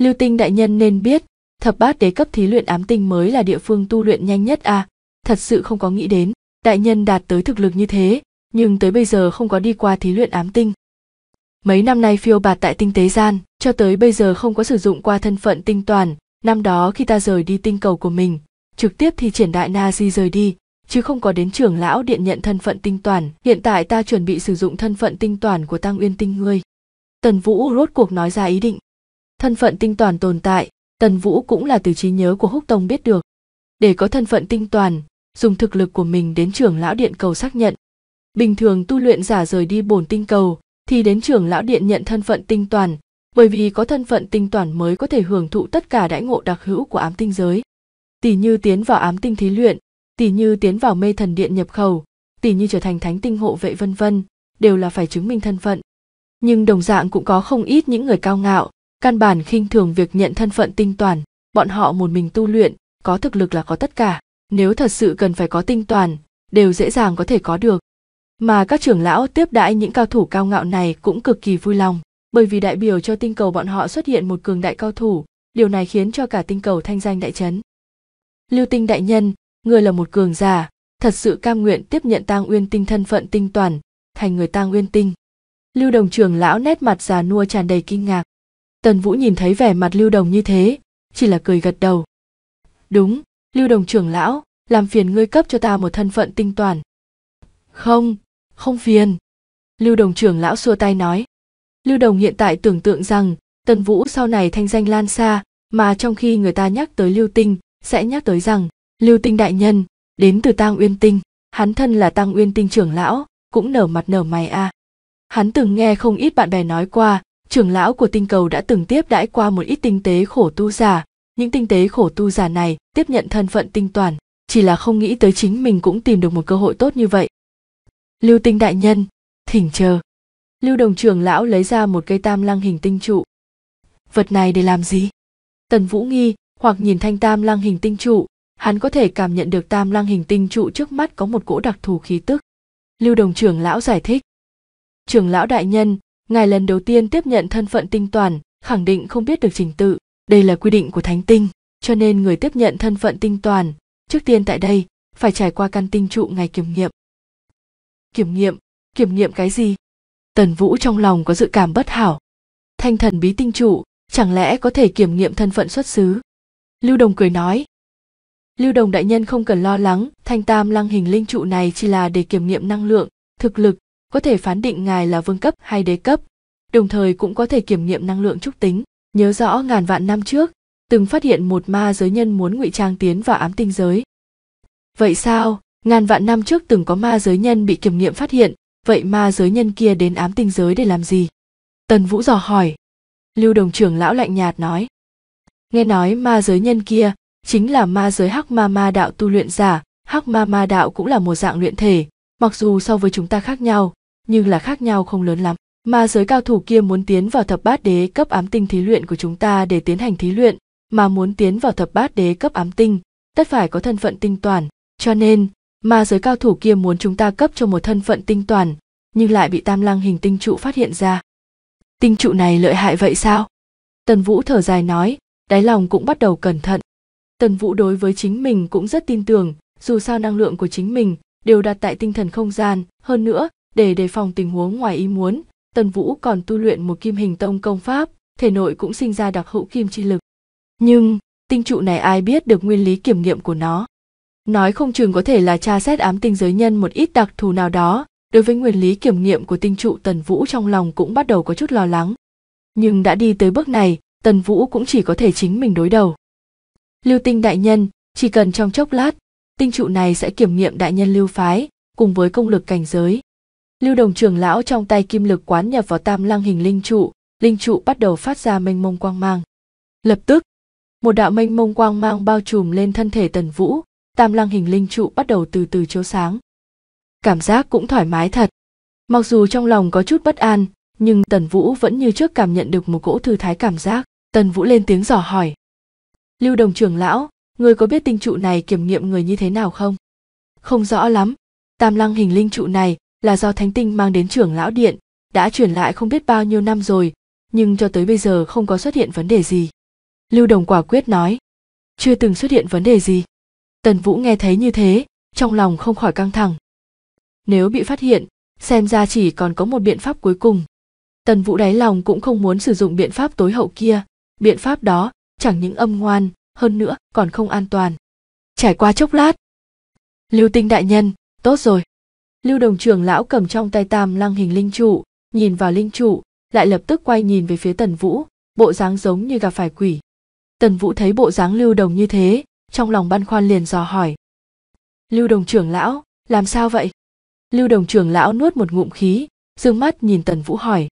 lưu tinh đại nhân nên biết thập bát đế cấp thí luyện ám tinh mới là địa phương tu luyện nhanh nhất à thật sự không có nghĩ đến đại nhân đạt tới thực lực như thế nhưng tới bây giờ không có đi qua thí luyện ám tinh mấy năm nay phiêu bạt tại tinh tế gian cho tới bây giờ không có sử dụng qua thân phận tinh toàn năm đó khi ta rời đi tinh cầu của mình trực tiếp thì triển đại na di rời đi chứ không có đến trưởng lão điện nhận thân phận tinh toàn hiện tại ta chuẩn bị sử dụng thân phận tinh toàn của tăng uyên tinh ngươi tần vũ rốt cuộc nói ra ý định thân phận tinh toàn tồn tại tần vũ cũng là từ trí nhớ của húc tông biết được để có thân phận tinh toàn dùng thực lực của mình đến trưởng lão điện cầu xác nhận bình thường tu luyện giả rời đi bổn tinh cầu thì đến trưởng lão điện nhận thân phận tinh toàn, bởi vì có thân phận tinh toàn mới có thể hưởng thụ tất cả đãi ngộ đặc hữu của ám tinh giới. Tỷ như tiến vào ám tinh thí luyện, tỷ như tiến vào mê thần điện nhập khẩu, tỷ như trở thành thánh tinh hộ vệ vân vân, đều là phải chứng minh thân phận. Nhưng đồng dạng cũng có không ít những người cao ngạo, căn bản khinh thường việc nhận thân phận tinh toàn, bọn họ một mình tu luyện, có thực lực là có tất cả, nếu thật sự cần phải có tinh toàn, đều dễ dàng có thể có được mà các trưởng lão tiếp đãi những cao thủ cao ngạo này cũng cực kỳ vui lòng bởi vì đại biểu cho tinh cầu bọn họ xuất hiện một cường đại cao thủ điều này khiến cho cả tinh cầu thanh danh đại chấn lưu tinh đại nhân người là một cường giả thật sự cam nguyện tiếp nhận tang uyên tinh thân phận tinh toàn thành người tang uyên tinh lưu đồng trưởng lão nét mặt già nua tràn đầy kinh ngạc tần vũ nhìn thấy vẻ mặt lưu đồng như thế chỉ là cười gật đầu đúng lưu đồng trưởng lão làm phiền ngươi cấp cho ta một thân phận tinh toàn không không phiền lưu đồng trưởng lão xua tay nói lưu đồng hiện tại tưởng tượng rằng tần vũ sau này thanh danh lan xa mà trong khi người ta nhắc tới lưu tinh sẽ nhắc tới rằng lưu tinh đại nhân đến từ tang uyên tinh hắn thân là tăng uyên tinh trưởng lão cũng nở mặt nở mày a à. hắn từng nghe không ít bạn bè nói qua trưởng lão của tinh cầu đã từng tiếp đãi qua một ít tinh tế khổ tu giả những tinh tế khổ tu giả này tiếp nhận thân phận tinh toàn chỉ là không nghĩ tới chính mình cũng tìm được một cơ hội tốt như vậy lưu tinh đại nhân thỉnh chờ lưu đồng trưởng lão lấy ra một cây tam lăng hình tinh trụ vật này để làm gì tần vũ nghi hoặc nhìn thanh tam lăng hình tinh trụ hắn có thể cảm nhận được tam lăng hình tinh trụ trước mắt có một cỗ đặc thù khí tức lưu đồng trưởng lão giải thích trưởng lão đại nhân ngài lần đầu tiên tiếp nhận thân phận tinh toàn khẳng định không biết được trình tự đây là quy định của thánh tinh cho nên người tiếp nhận thân phận tinh toàn trước tiên tại đây phải trải qua căn tinh trụ ngày kiểm nghiệm kiểm nghiệm kiểm nghiệm cái gì tần vũ trong lòng có dự cảm bất hảo thanh thần bí tinh trụ chẳng lẽ có thể kiểm nghiệm thân phận xuất xứ lưu đồng cười nói lưu đồng đại nhân không cần lo lắng thanh tam lăng hình linh trụ này chỉ là để kiểm nghiệm năng lượng thực lực có thể phán định ngài là vương cấp hay đế cấp đồng thời cũng có thể kiểm nghiệm năng lượng trúc tính nhớ rõ ngàn vạn năm trước từng phát hiện một ma giới nhân muốn ngụy trang tiến vào ám tinh giới vậy sao ngàn vạn năm trước từng có ma giới nhân bị kiểm nghiệm phát hiện vậy ma giới nhân kia đến ám tinh giới để làm gì tần vũ dò hỏi lưu đồng trưởng lão lạnh nhạt nói nghe nói ma giới nhân kia chính là ma giới hắc ma ma đạo tu luyện giả hắc ma ma đạo cũng là một dạng luyện thể mặc dù so với chúng ta khác nhau nhưng là khác nhau không lớn lắm ma giới cao thủ kia muốn tiến vào thập bát đế cấp ám tinh thí luyện của chúng ta để tiến hành thí luyện mà muốn tiến vào thập bát đế cấp ám tinh tất phải có thân phận tinh toàn cho nên mà giới cao thủ kia muốn chúng ta cấp cho một thân phận tinh toàn nhưng lại bị tam lăng hình tinh trụ phát hiện ra tinh trụ này lợi hại vậy sao tần vũ thở dài nói đáy lòng cũng bắt đầu cẩn thận tần vũ đối với chính mình cũng rất tin tưởng dù sao năng lượng của chính mình đều đặt tại tinh thần không gian hơn nữa để đề phòng tình huống ngoài ý muốn tần vũ còn tu luyện một kim hình tông công pháp thể nội cũng sinh ra đặc hữu kim chi lực nhưng tinh trụ này ai biết được nguyên lý kiểm nghiệm của nó nói không chừng có thể là tra xét ám tinh giới nhân một ít đặc thù nào đó đối với nguyên lý kiểm nghiệm của tinh trụ tần vũ trong lòng cũng bắt đầu có chút lo lắng nhưng đã đi tới bước này tần vũ cũng chỉ có thể chính mình đối đầu lưu tinh đại nhân chỉ cần trong chốc lát tinh trụ này sẽ kiểm nghiệm đại nhân lưu phái cùng với công lực cảnh giới lưu đồng trưởng lão trong tay kim lực quán nhập vào tam lăng hình linh trụ linh trụ bắt đầu phát ra mênh mông quang mang lập tức một đạo mênh mông quang mang bao trùm lên thân thể tần vũ tam lăng hình linh trụ bắt đầu từ từ chiếu sáng. Cảm giác cũng thoải mái thật. Mặc dù trong lòng có chút bất an, nhưng Tần Vũ vẫn như trước cảm nhận được một cỗ thư thái cảm giác. Tần Vũ lên tiếng dò hỏi. Lưu đồng trưởng lão, người có biết tinh trụ này kiểm nghiệm người như thế nào không? Không rõ lắm. Tam lăng hình linh trụ này là do thánh tinh mang đến trưởng lão điện, đã chuyển lại không biết bao nhiêu năm rồi, nhưng cho tới bây giờ không có xuất hiện vấn đề gì. Lưu đồng quả quyết nói. Chưa từng xuất hiện vấn đề gì tần vũ nghe thấy như thế trong lòng không khỏi căng thẳng nếu bị phát hiện xem ra chỉ còn có một biện pháp cuối cùng tần vũ đáy lòng cũng không muốn sử dụng biện pháp tối hậu kia biện pháp đó chẳng những âm ngoan hơn nữa còn không an toàn trải qua chốc lát lưu tinh đại nhân tốt rồi lưu đồng trưởng lão cầm trong tay tam lăng hình linh trụ nhìn vào linh trụ lại lập tức quay nhìn về phía tần vũ bộ dáng giống như gặp phải quỷ tần vũ thấy bộ dáng lưu đồng như thế trong lòng băn khoăn liền dò hỏi lưu đồng trưởng lão làm sao vậy lưu đồng trưởng lão nuốt một ngụm khí dương mắt nhìn tần vũ hỏi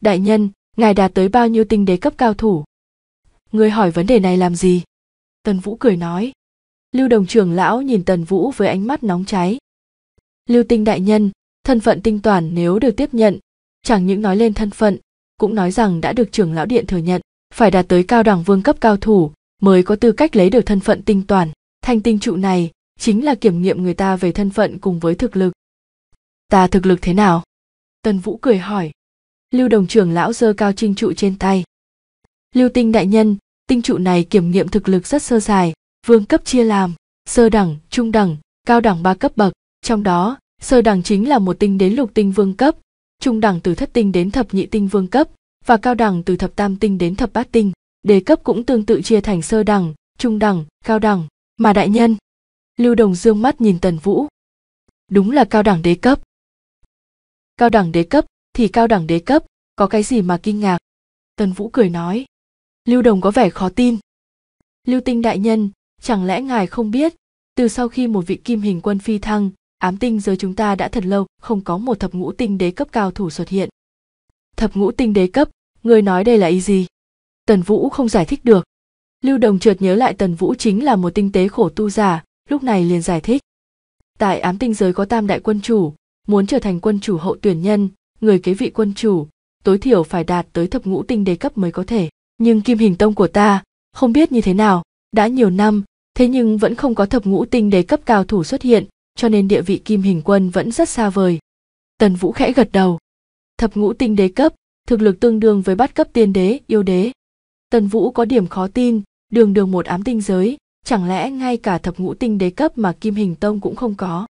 đại nhân ngài đạt tới bao nhiêu tinh đế cấp cao thủ người hỏi vấn đề này làm gì tần vũ cười nói lưu đồng trưởng lão nhìn tần vũ với ánh mắt nóng cháy lưu tinh đại nhân thân phận tinh toàn nếu được tiếp nhận chẳng những nói lên thân phận cũng nói rằng đã được trưởng lão điện thừa nhận phải đạt tới cao đẳng vương cấp cao thủ mới có tư cách lấy được thân phận tinh toàn thanh tinh trụ này chính là kiểm nghiệm người ta về thân phận cùng với thực lực ta thực lực thế nào tần vũ cười hỏi lưu đồng trưởng lão giơ cao trinh trụ trên tay lưu tinh đại nhân tinh trụ này kiểm nghiệm thực lực rất sơ sài vương cấp chia làm sơ đẳng trung đẳng cao đẳng ba cấp bậc trong đó sơ đẳng chính là một tinh đến lục tinh vương cấp trung đẳng từ thất tinh đến thập nhị tinh vương cấp và cao đẳng từ thập tam tinh đến thập bát tinh đế cấp cũng tương tự chia thành sơ đẳng trung đẳng cao đẳng mà đại nhân lưu đồng dương mắt nhìn tần vũ đúng là cao đẳng đế cấp cao đẳng đế cấp thì cao đẳng đế cấp có cái gì mà kinh ngạc tần vũ cười nói lưu đồng có vẻ khó tin lưu tinh đại nhân chẳng lẽ ngài không biết từ sau khi một vị kim hình quân phi thăng ám tinh giới chúng ta đã thật lâu không có một thập ngũ tinh đế cấp cao thủ xuất hiện thập ngũ tinh đế cấp người nói đây là ý gì tần vũ không giải thích được lưu đồng trượt nhớ lại tần vũ chính là một tinh tế khổ tu giả lúc này liền giải thích tại ám tinh giới có tam đại quân chủ muốn trở thành quân chủ hậu tuyển nhân người kế vị quân chủ tối thiểu phải đạt tới thập ngũ tinh đế cấp mới có thể nhưng kim hình tông của ta không biết như thế nào đã nhiều năm thế nhưng vẫn không có thập ngũ tinh đế cấp cao thủ xuất hiện cho nên địa vị kim hình quân vẫn rất xa vời tần vũ khẽ gật đầu thập ngũ tinh đế cấp thực lực tương đương với bát cấp tiên đế yêu đế Tần Vũ có điểm khó tin, đường đường một ám tinh giới, chẳng lẽ ngay cả thập ngũ tinh đế cấp mà Kim Hình Tông cũng không có.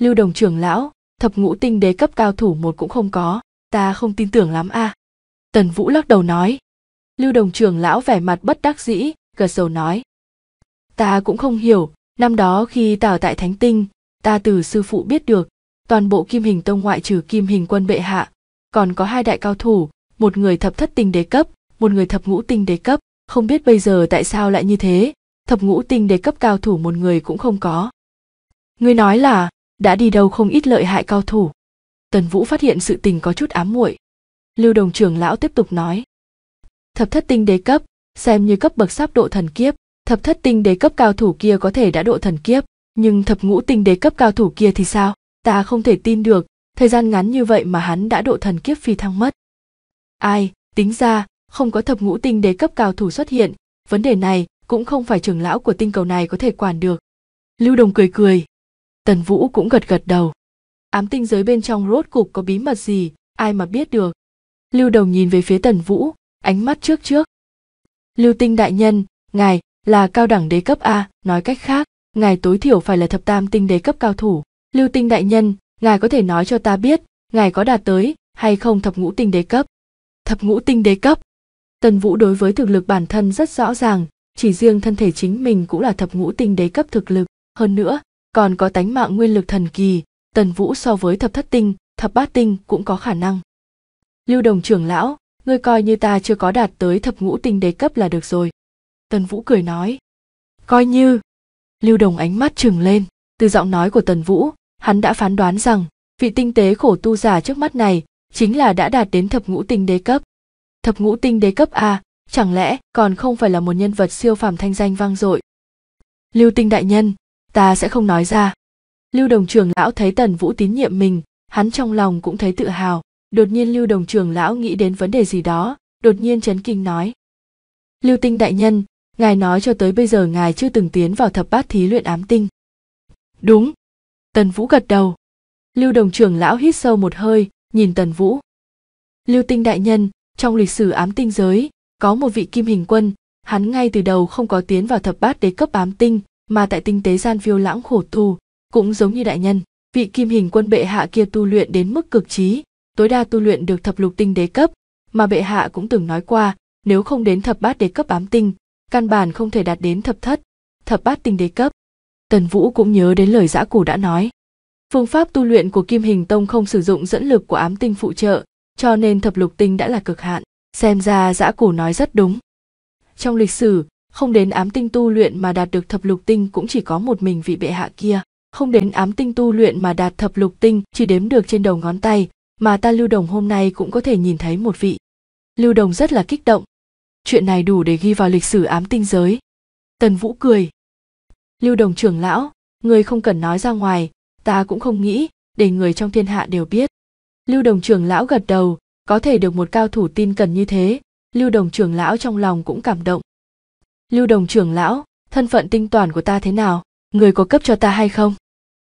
Lưu Đồng trưởng lão, thập ngũ tinh đế cấp cao thủ một cũng không có, ta không tin tưởng lắm a. À. Tần Vũ lắc đầu nói. Lưu Đồng trưởng lão vẻ mặt bất đắc dĩ, gật đầu nói. Ta cũng không hiểu, năm đó khi ta ở tại Thánh Tinh, ta từ sư phụ biết được, toàn bộ Kim Hình Tông ngoại trừ Kim Hình Quân bệ hạ, còn có hai đại cao thủ, một người thập thất tinh đế cấp, một người thập ngũ tinh đế cấp, không biết bây giờ tại sao lại như thế, thập ngũ tinh đế cấp cao thủ một người cũng không có. Ngươi nói là, đã đi đâu không ít lợi hại cao thủ. Tần Vũ phát hiện sự tình có chút ám muội. Lưu Đồng trưởng lão tiếp tục nói. Thập thất tinh đế cấp, xem như cấp bậc sắp độ thần kiếp, thập thất tinh đế cấp cao thủ kia có thể đã độ thần kiếp, nhưng thập ngũ tinh đế cấp cao thủ kia thì sao? Ta không thể tin được, thời gian ngắn như vậy mà hắn đã độ thần kiếp phi thăng mất. Ai, tính ra, không có thập ngũ tinh đế cấp cao thủ xuất hiện vấn đề này cũng không phải trưởng lão của tinh cầu này có thể quản được lưu đồng cười cười tần vũ cũng gật gật đầu ám tinh giới bên trong rốt cục có bí mật gì ai mà biết được lưu đồng nhìn về phía tần vũ ánh mắt trước trước lưu tinh đại nhân ngài là cao đẳng đế cấp a nói cách khác ngài tối thiểu phải là thập tam tinh đế cấp cao thủ lưu tinh đại nhân ngài có thể nói cho ta biết ngài có đạt tới hay không thập ngũ tinh đế cấp thập ngũ tinh đế cấp Tần Vũ đối với thực lực bản thân rất rõ ràng, chỉ riêng thân thể chính mình cũng là thập ngũ tinh đế cấp thực lực, hơn nữa, còn có tánh mạng nguyên lực thần kỳ, Tần Vũ so với thập thất tinh, thập bát tinh cũng có khả năng. Lưu Đồng trưởng lão, ngươi coi như ta chưa có đạt tới thập ngũ tinh đế cấp là được rồi. Tần Vũ cười nói. Coi như. Lưu Đồng ánh mắt trừng lên, từ giọng nói của Tần Vũ, hắn đã phán đoán rằng vị tinh tế khổ tu giả trước mắt này chính là đã đạt đến thập ngũ tinh đế cấp thập ngũ tinh đế cấp a chẳng lẽ còn không phải là một nhân vật siêu phàm thanh danh vang dội lưu tinh đại nhân ta sẽ không nói ra lưu đồng trường lão thấy tần vũ tín nhiệm mình hắn trong lòng cũng thấy tự hào đột nhiên lưu đồng trường lão nghĩ đến vấn đề gì đó đột nhiên chấn kinh nói lưu tinh đại nhân ngài nói cho tới bây giờ ngài chưa từng tiến vào thập bát thí luyện ám tinh đúng tần vũ gật đầu lưu đồng trưởng lão hít sâu một hơi nhìn tần vũ lưu tinh đại nhân trong lịch sử ám tinh giới có một vị kim hình quân hắn ngay từ đầu không có tiến vào thập bát đế cấp ám tinh mà tại tinh tế gian phiêu lãng khổ thù cũng giống như đại nhân vị kim hình quân bệ hạ kia tu luyện đến mức cực trí tối đa tu luyện được thập lục tinh đế cấp mà bệ hạ cũng từng nói qua nếu không đến thập bát đế cấp ám tinh căn bản không thể đạt đến thập thất thập bát tinh đế cấp tần vũ cũng nhớ đến lời giã cổ đã nói phương pháp tu luyện của kim hình tông không sử dụng dẫn lực của ám tinh phụ trợ cho nên thập lục tinh đã là cực hạn xem ra giã cổ nói rất đúng trong lịch sử không đến ám tinh tu luyện mà đạt được thập lục tinh cũng chỉ có một mình vị bệ hạ kia không đến ám tinh tu luyện mà đạt thập lục tinh chỉ đếm được trên đầu ngón tay mà ta lưu đồng hôm nay cũng có thể nhìn thấy một vị lưu đồng rất là kích động chuyện này đủ để ghi vào lịch sử ám tinh giới tần vũ cười lưu đồng trưởng lão người không cần nói ra ngoài ta cũng không nghĩ để người trong thiên hạ đều biết lưu đồng trưởng lão gật đầu có thể được một cao thủ tin cần như thế lưu đồng trưởng lão trong lòng cũng cảm động lưu đồng trưởng lão thân phận tinh toàn của ta thế nào người có cấp cho ta hay không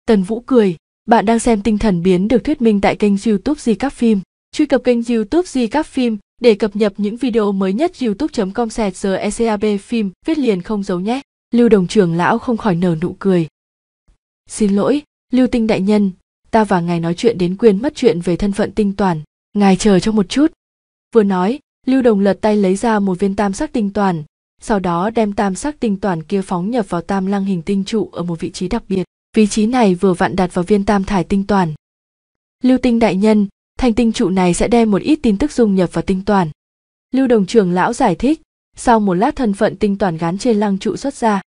tần vũ cười bạn đang xem tinh thần biến được thuyết minh tại kênh youtube di các phim truy cập kênh youtube di các phim để cập nhật những video mới nhất youtube com sẹt giờ ecab phim viết liền không giấu nhé lưu đồng trưởng lão không khỏi nở nụ cười xin lỗi lưu tinh đại nhân ta và ngài nói chuyện đến quyền mất chuyện về thân phận tinh toàn ngài chờ cho một chút vừa nói lưu đồng lật tay lấy ra một viên tam sắc tinh toàn sau đó đem tam sắc tinh toàn kia phóng nhập vào tam lăng hình tinh trụ ở một vị trí đặc biệt vị trí này vừa vặn đặt vào viên tam thải tinh toàn lưu tinh đại nhân thành tinh trụ này sẽ đem một ít tin tức dung nhập vào tinh toàn lưu đồng trưởng lão giải thích sau một lát thân phận tinh toàn gắn trên lăng trụ xuất ra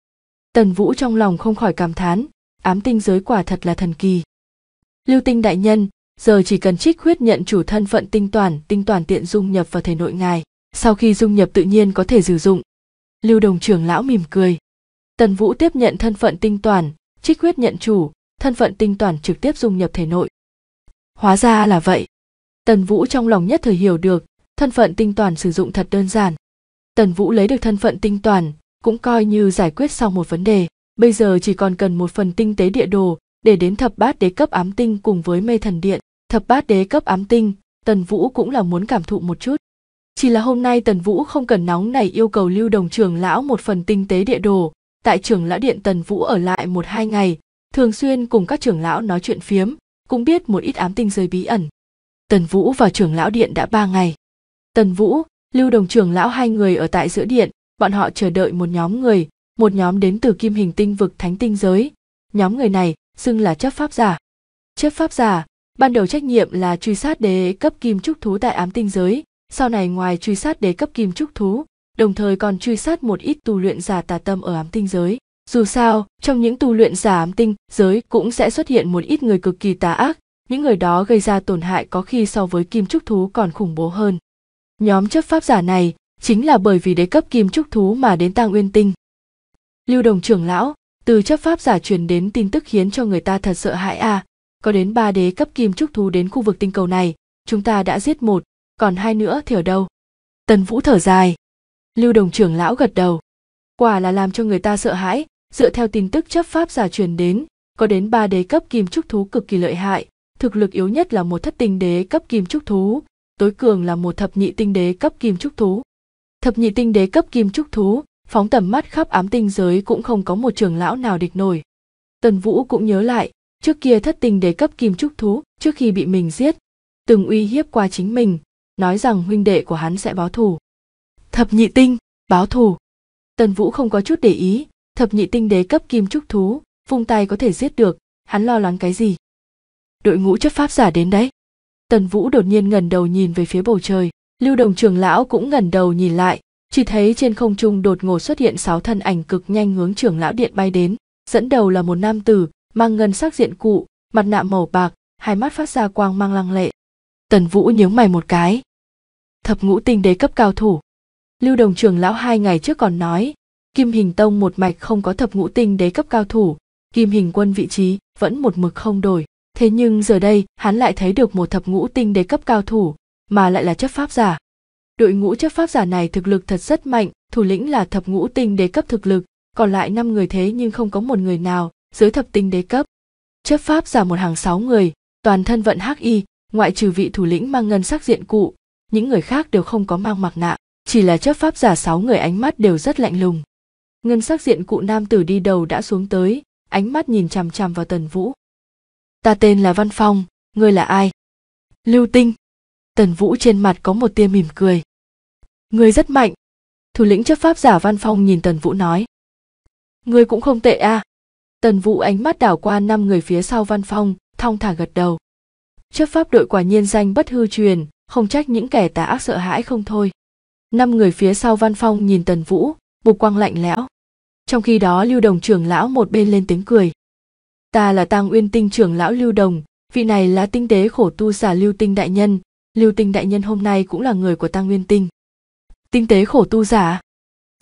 tần vũ trong lòng không khỏi cảm thán ám tinh giới quả thật là thần kỳ lưu tinh đại nhân giờ chỉ cần trích huyết nhận chủ thân phận tinh toàn tinh toàn tiện dung nhập vào thể nội ngài sau khi dung nhập tự nhiên có thể sử dụng lưu đồng trưởng lão mỉm cười tần vũ tiếp nhận thân phận tinh toàn trích huyết nhận chủ thân phận tinh toàn trực tiếp dung nhập thể nội hóa ra là vậy tần vũ trong lòng nhất thời hiểu được thân phận tinh toàn sử dụng thật đơn giản tần vũ lấy được thân phận tinh toàn cũng coi như giải quyết xong một vấn đề bây giờ chỉ còn cần một phần tinh tế địa đồ để đến thập bát đế cấp ám tinh cùng với mê thần điện thập bát đế cấp ám tinh tần vũ cũng là muốn cảm thụ một chút chỉ là hôm nay tần vũ không cần nóng này yêu cầu lưu đồng trưởng lão một phần tinh tế địa đồ tại trưởng lão điện tần vũ ở lại một hai ngày thường xuyên cùng các trưởng lão nói chuyện phiếm cũng biết một ít ám tinh rơi bí ẩn tần vũ và trưởng lão điện đã ba ngày tần vũ lưu đồng trưởng lão hai người ở tại giữa điện bọn họ chờ đợi một nhóm người một nhóm đến từ kim hình tinh vực thánh tinh giới nhóm người này xưng là chấp pháp giả. Chấp pháp giả, ban đầu trách nhiệm là truy sát đế cấp kim trúc thú tại ám tinh giới, sau này ngoài truy sát đế cấp kim trúc thú, đồng thời còn truy sát một ít tu luyện giả tà tâm ở ám tinh giới. Dù sao, trong những tu luyện giả ám tinh giới cũng sẽ xuất hiện một ít người cực kỳ tà ác, những người đó gây ra tổn hại có khi so với kim trúc thú còn khủng bố hơn. Nhóm chấp pháp giả này chính là bởi vì đế cấp kim trúc thú mà đến tang uyên tinh. Lưu đồng trưởng lão, từ chấp pháp giả truyền đến tin tức khiến cho người ta thật sợ hãi à có đến ba đế cấp kim trúc thú đến khu vực tinh cầu này chúng ta đã giết một còn hai nữa thì ở đâu tần vũ thở dài lưu đồng trưởng lão gật đầu quả là làm cho người ta sợ hãi dựa theo tin tức chấp pháp giả truyền đến có đến ba đế cấp kim trúc thú cực kỳ lợi hại thực lực yếu nhất là một thất tinh đế cấp kim trúc thú tối cường là một thập nhị tinh đế cấp kim trúc thú thập nhị tinh đế cấp kim trúc thú phóng tầm mắt khắp ám tinh giới cũng không có một trường lão nào địch nổi tần vũ cũng nhớ lại trước kia thất tình đế cấp kim trúc thú trước khi bị mình giết từng uy hiếp qua chính mình nói rằng huynh đệ của hắn sẽ báo thù thập nhị tinh báo thù tần vũ không có chút để ý thập nhị tinh đế cấp kim trúc thú vung tay có thể giết được hắn lo lắng cái gì đội ngũ chấp pháp giả đến đấy tần vũ đột nhiên ngẩng đầu nhìn về phía bầu trời lưu đồng trưởng lão cũng ngẩng đầu nhìn lại chỉ thấy trên không trung đột ngột xuất hiện sáu thân ảnh cực nhanh hướng trưởng lão điện bay đến dẫn đầu là một nam tử mang ngân sắc diện cụ mặt nạ màu bạc hai mắt phát ra quang mang lăng lệ tần vũ nhướng mày một cái thập ngũ tinh đế cấp cao thủ lưu đồng trưởng lão hai ngày trước còn nói kim hình tông một mạch không có thập ngũ tinh đế cấp cao thủ kim hình quân vị trí vẫn một mực không đổi thế nhưng giờ đây hắn lại thấy được một thập ngũ tinh đế cấp cao thủ mà lại là chấp pháp giả đội ngũ chấp pháp giả này thực lực thật rất mạnh thủ lĩnh là thập ngũ tinh đế cấp thực lực còn lại năm người thế nhưng không có một người nào dưới thập tinh đế cấp chấp pháp giả một hàng sáu người toàn thân vận hắc y ngoại trừ vị thủ lĩnh mang ngân sắc diện cụ những người khác đều không có mang mặc nạ chỉ là chấp pháp giả sáu người ánh mắt đều rất lạnh lùng ngân sắc diện cụ nam tử đi đầu đã xuống tới ánh mắt nhìn chằm chằm vào tần vũ ta tên là văn phong ngươi là ai lưu tinh tần vũ trên mặt có một tia mỉm cười Người rất mạnh. Thủ lĩnh chấp pháp giả văn phong nhìn Tần Vũ nói. Người cũng không tệ À. Tần Vũ ánh mắt đảo qua năm người phía sau văn phong, thong thả gật đầu. Chấp pháp đội quả nhiên danh bất hư truyền, không trách những kẻ tà ác sợ hãi không thôi. Năm người phía sau văn phong nhìn Tần Vũ, bục quang lạnh lẽo. Trong khi đó Lưu Đồng trưởng lão một bên lên tiếng cười. Ta là Tang Uyên Tinh trưởng lão Lưu Đồng, vị này là tinh tế khổ tu giả Lưu Tinh đại nhân, Lưu Tinh đại nhân hôm nay cũng là người của Tang Uyên Tinh tinh tế khổ tu giả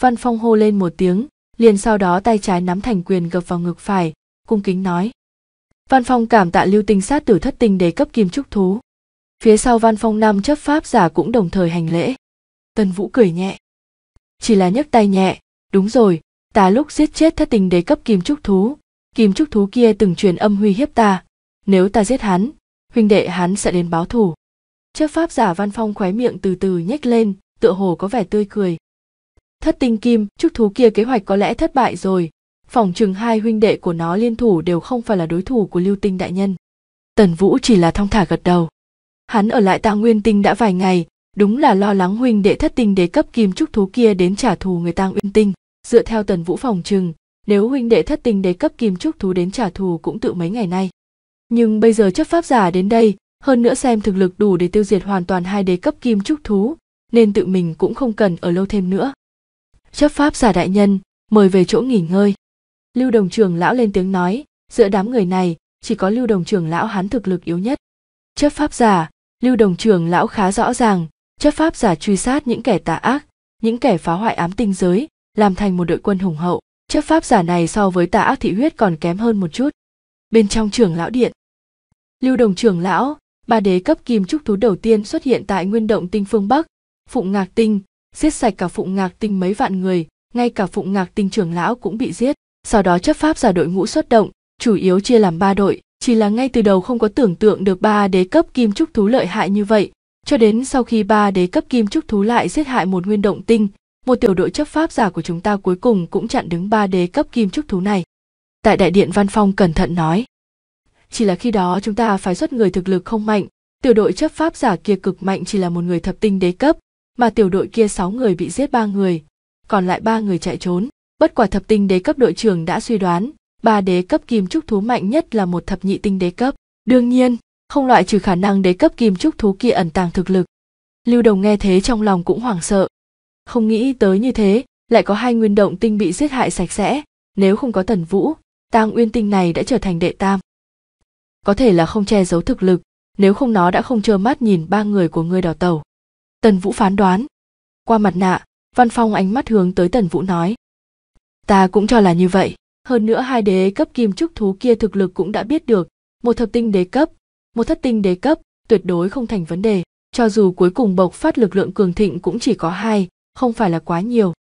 văn phong hô lên một tiếng liền sau đó tay trái nắm thành quyền gập vào ngực phải cung kính nói văn phong cảm tạ lưu tinh sát tử thất tinh để cấp kim trúc thú phía sau văn phong năm chấp pháp giả cũng đồng thời hành lễ tân vũ cười nhẹ chỉ là nhấc tay nhẹ đúng rồi ta lúc giết chết thất tình đế cấp kim trúc thú kim trúc thú kia từng truyền âm huy hiếp ta nếu ta giết hắn huynh đệ hắn sẽ đến báo thù chấp pháp giả văn phong khóe miệng từ từ nhếch lên tựa hồ có vẻ tươi cười thất tinh kim trúc thú kia kế hoạch có lẽ thất bại rồi phòng chừng hai huynh đệ của nó liên thủ đều không phải là đối thủ của lưu tinh đại nhân tần vũ chỉ là thong thả gật đầu hắn ở lại tạ nguyên tinh đã vài ngày đúng là lo lắng huynh đệ thất tinh đế cấp kim trúc thú kia đến trả thù người ta nguyên tinh dựa theo tần vũ phòng trừng nếu huynh đệ thất tinh đế cấp kim trúc thú đến trả thù cũng tự mấy ngày nay nhưng bây giờ chấp pháp giả đến đây hơn nữa xem thực lực đủ để tiêu diệt hoàn toàn hai đế cấp kim trúc thú nên tự mình cũng không cần ở lâu thêm nữa chấp pháp giả đại nhân mời về chỗ nghỉ ngơi lưu đồng trường lão lên tiếng nói giữa đám người này chỉ có lưu đồng trường lão hắn thực lực yếu nhất chấp pháp giả lưu đồng trường lão khá rõ ràng chấp pháp giả truy sát những kẻ tà ác những kẻ phá hoại ám tinh giới làm thành một đội quân hùng hậu chấp pháp giả này so với tà ác thị huyết còn kém hơn một chút bên trong trường lão điện lưu đồng trường lão ba đế cấp kim trúc thú đầu tiên xuất hiện tại nguyên động tinh phương bắc phụng ngạc tinh giết sạch cả phụng ngạc tinh mấy vạn người ngay cả phụng ngạc tinh trưởng lão cũng bị giết sau đó chấp pháp giả đội ngũ xuất động chủ yếu chia làm ba đội chỉ là ngay từ đầu không có tưởng tượng được ba đế cấp kim trúc thú lợi hại như vậy cho đến sau khi ba đế cấp kim trúc thú lại giết hại một nguyên động tinh một tiểu đội chấp pháp giả của chúng ta cuối cùng cũng chặn đứng ba đế cấp kim trúc thú này tại đại điện văn phong cẩn thận nói chỉ là khi đó chúng ta phải xuất người thực lực không mạnh tiểu đội chấp pháp giả kia cực mạnh chỉ là một người thập tinh đế cấp mà tiểu đội kia 6 người bị giết 3 người, còn lại 3 người chạy trốn. Bất quả thập tinh đế cấp đội trưởng đã suy đoán, ba đế cấp kim trúc thú mạnh nhất là một thập nhị tinh đế cấp. Đương nhiên, không loại trừ khả năng đế cấp kim trúc thú kia ẩn tàng thực lực. Lưu Đồng nghe thế trong lòng cũng hoảng sợ. Không nghĩ tới như thế, lại có hai nguyên động tinh bị giết hại sạch sẽ, nếu không có Tần Vũ, Tang Uyên tinh này đã trở thành đệ tam. Có thể là không che giấu thực lực, nếu không nó đã không trơ mắt nhìn ba người của ngươi đào tàu. Tần Vũ phán đoán. Qua mặt nạ, Văn Phong ánh mắt hướng tới Tần Vũ nói. Ta cũng cho là như vậy. Hơn nữa hai đế cấp kim trúc thú kia thực lực cũng đã biết được. Một thập tinh đế cấp, một thất tinh đế cấp, tuyệt đối không thành vấn đề. Cho dù cuối cùng bộc phát lực lượng cường thịnh cũng chỉ có hai, không phải là quá nhiều.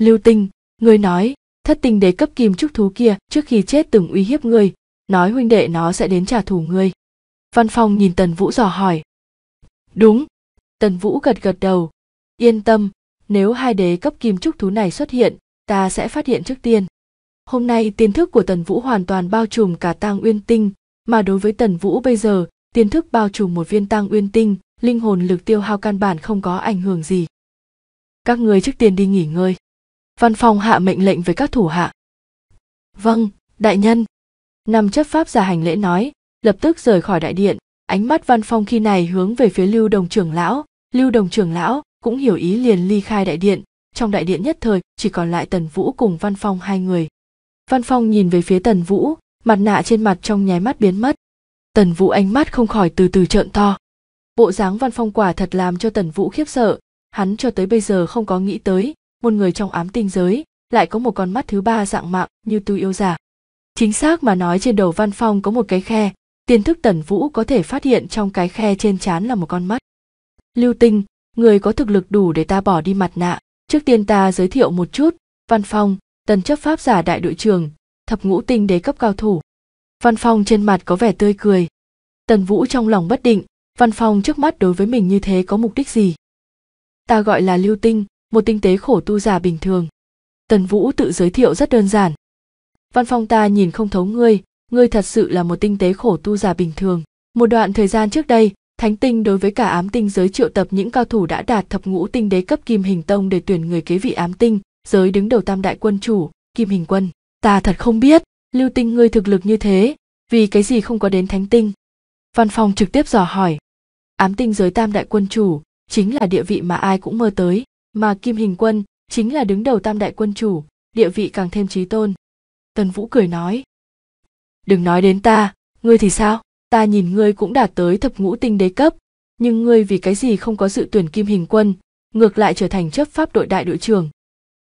Lưu Tinh, ngươi nói, thất tinh đế cấp kim trúc thú kia trước khi chết từng uy hiếp ngươi, nói huynh đệ nó sẽ đến trả thù ngươi. Văn Phong nhìn Tần Vũ dò hỏi. Đúng, Tần Vũ gật gật đầu. Yên tâm, nếu hai đế cấp kim trúc thú này xuất hiện, ta sẽ phát hiện trước tiên. Hôm nay tiến thức của Tần Vũ hoàn toàn bao trùm cả tang uyên tinh, mà đối với Tần Vũ bây giờ, tiến thức bao trùm một viên tang uyên tinh, linh hồn lực tiêu hao căn bản không có ảnh hưởng gì. Các người trước tiên đi nghỉ ngơi. Văn phòng hạ mệnh lệnh với các thủ hạ. Vâng, đại nhân. Năm chấp pháp giả hành lễ nói, lập tức rời khỏi đại điện, ánh mắt văn phong khi này hướng về phía lưu đồng trưởng lão, lưu đồng trưởng lão cũng hiểu ý liền ly khai đại điện trong đại điện nhất thời chỉ còn lại tần vũ cùng văn phong hai người văn phong nhìn về phía tần vũ mặt nạ trên mặt trong nháy mắt biến mất tần vũ ánh mắt không khỏi từ từ trợn to bộ dáng văn phong quả thật làm cho tần vũ khiếp sợ hắn cho tới bây giờ không có nghĩ tới một người trong ám tinh giới lại có một con mắt thứ ba dạng mạng như tu yêu giả chính xác mà nói trên đầu văn phong có một cái khe tiền thức tần vũ có thể phát hiện trong cái khe trên trán là một con mắt Lưu Tinh, người có thực lực đủ để ta bỏ đi mặt nạ. Trước tiên ta giới thiệu một chút, Văn Phong, tần chấp pháp giả đại đội trưởng, thập ngũ tinh đế cấp cao thủ. Văn Phong trên mặt có vẻ tươi cười. Tần Vũ trong lòng bất định, Văn Phong trước mắt đối với mình như thế có mục đích gì? Ta gọi là Lưu Tinh, một tinh tế khổ tu giả bình thường. Tần Vũ tự giới thiệu rất đơn giản. Văn Phong ta nhìn không thấu ngươi, ngươi thật sự là một tinh tế khổ tu giả bình thường. Một đoạn thời gian trước đây, Thánh tinh đối với cả ám tinh giới triệu tập những cao thủ đã đạt thập ngũ tinh đế cấp kim hình tông để tuyển người kế vị ám tinh, giới đứng đầu tam đại quân chủ, kim hình quân. Ta thật không biết, lưu tinh ngươi thực lực như thế, vì cái gì không có đến thánh tinh. Văn phòng trực tiếp dò hỏi. Ám tinh giới tam đại quân chủ, chính là địa vị mà ai cũng mơ tới, mà kim hình quân, chính là đứng đầu tam đại quân chủ, địa vị càng thêm trí tôn. Tần Vũ cười nói. Đừng nói đến ta, ngươi thì sao? ta nhìn ngươi cũng đạt tới thập ngũ tinh đế cấp nhưng ngươi vì cái gì không có sự tuyển kim hình quân ngược lại trở thành chấp pháp đội đại đội trưởng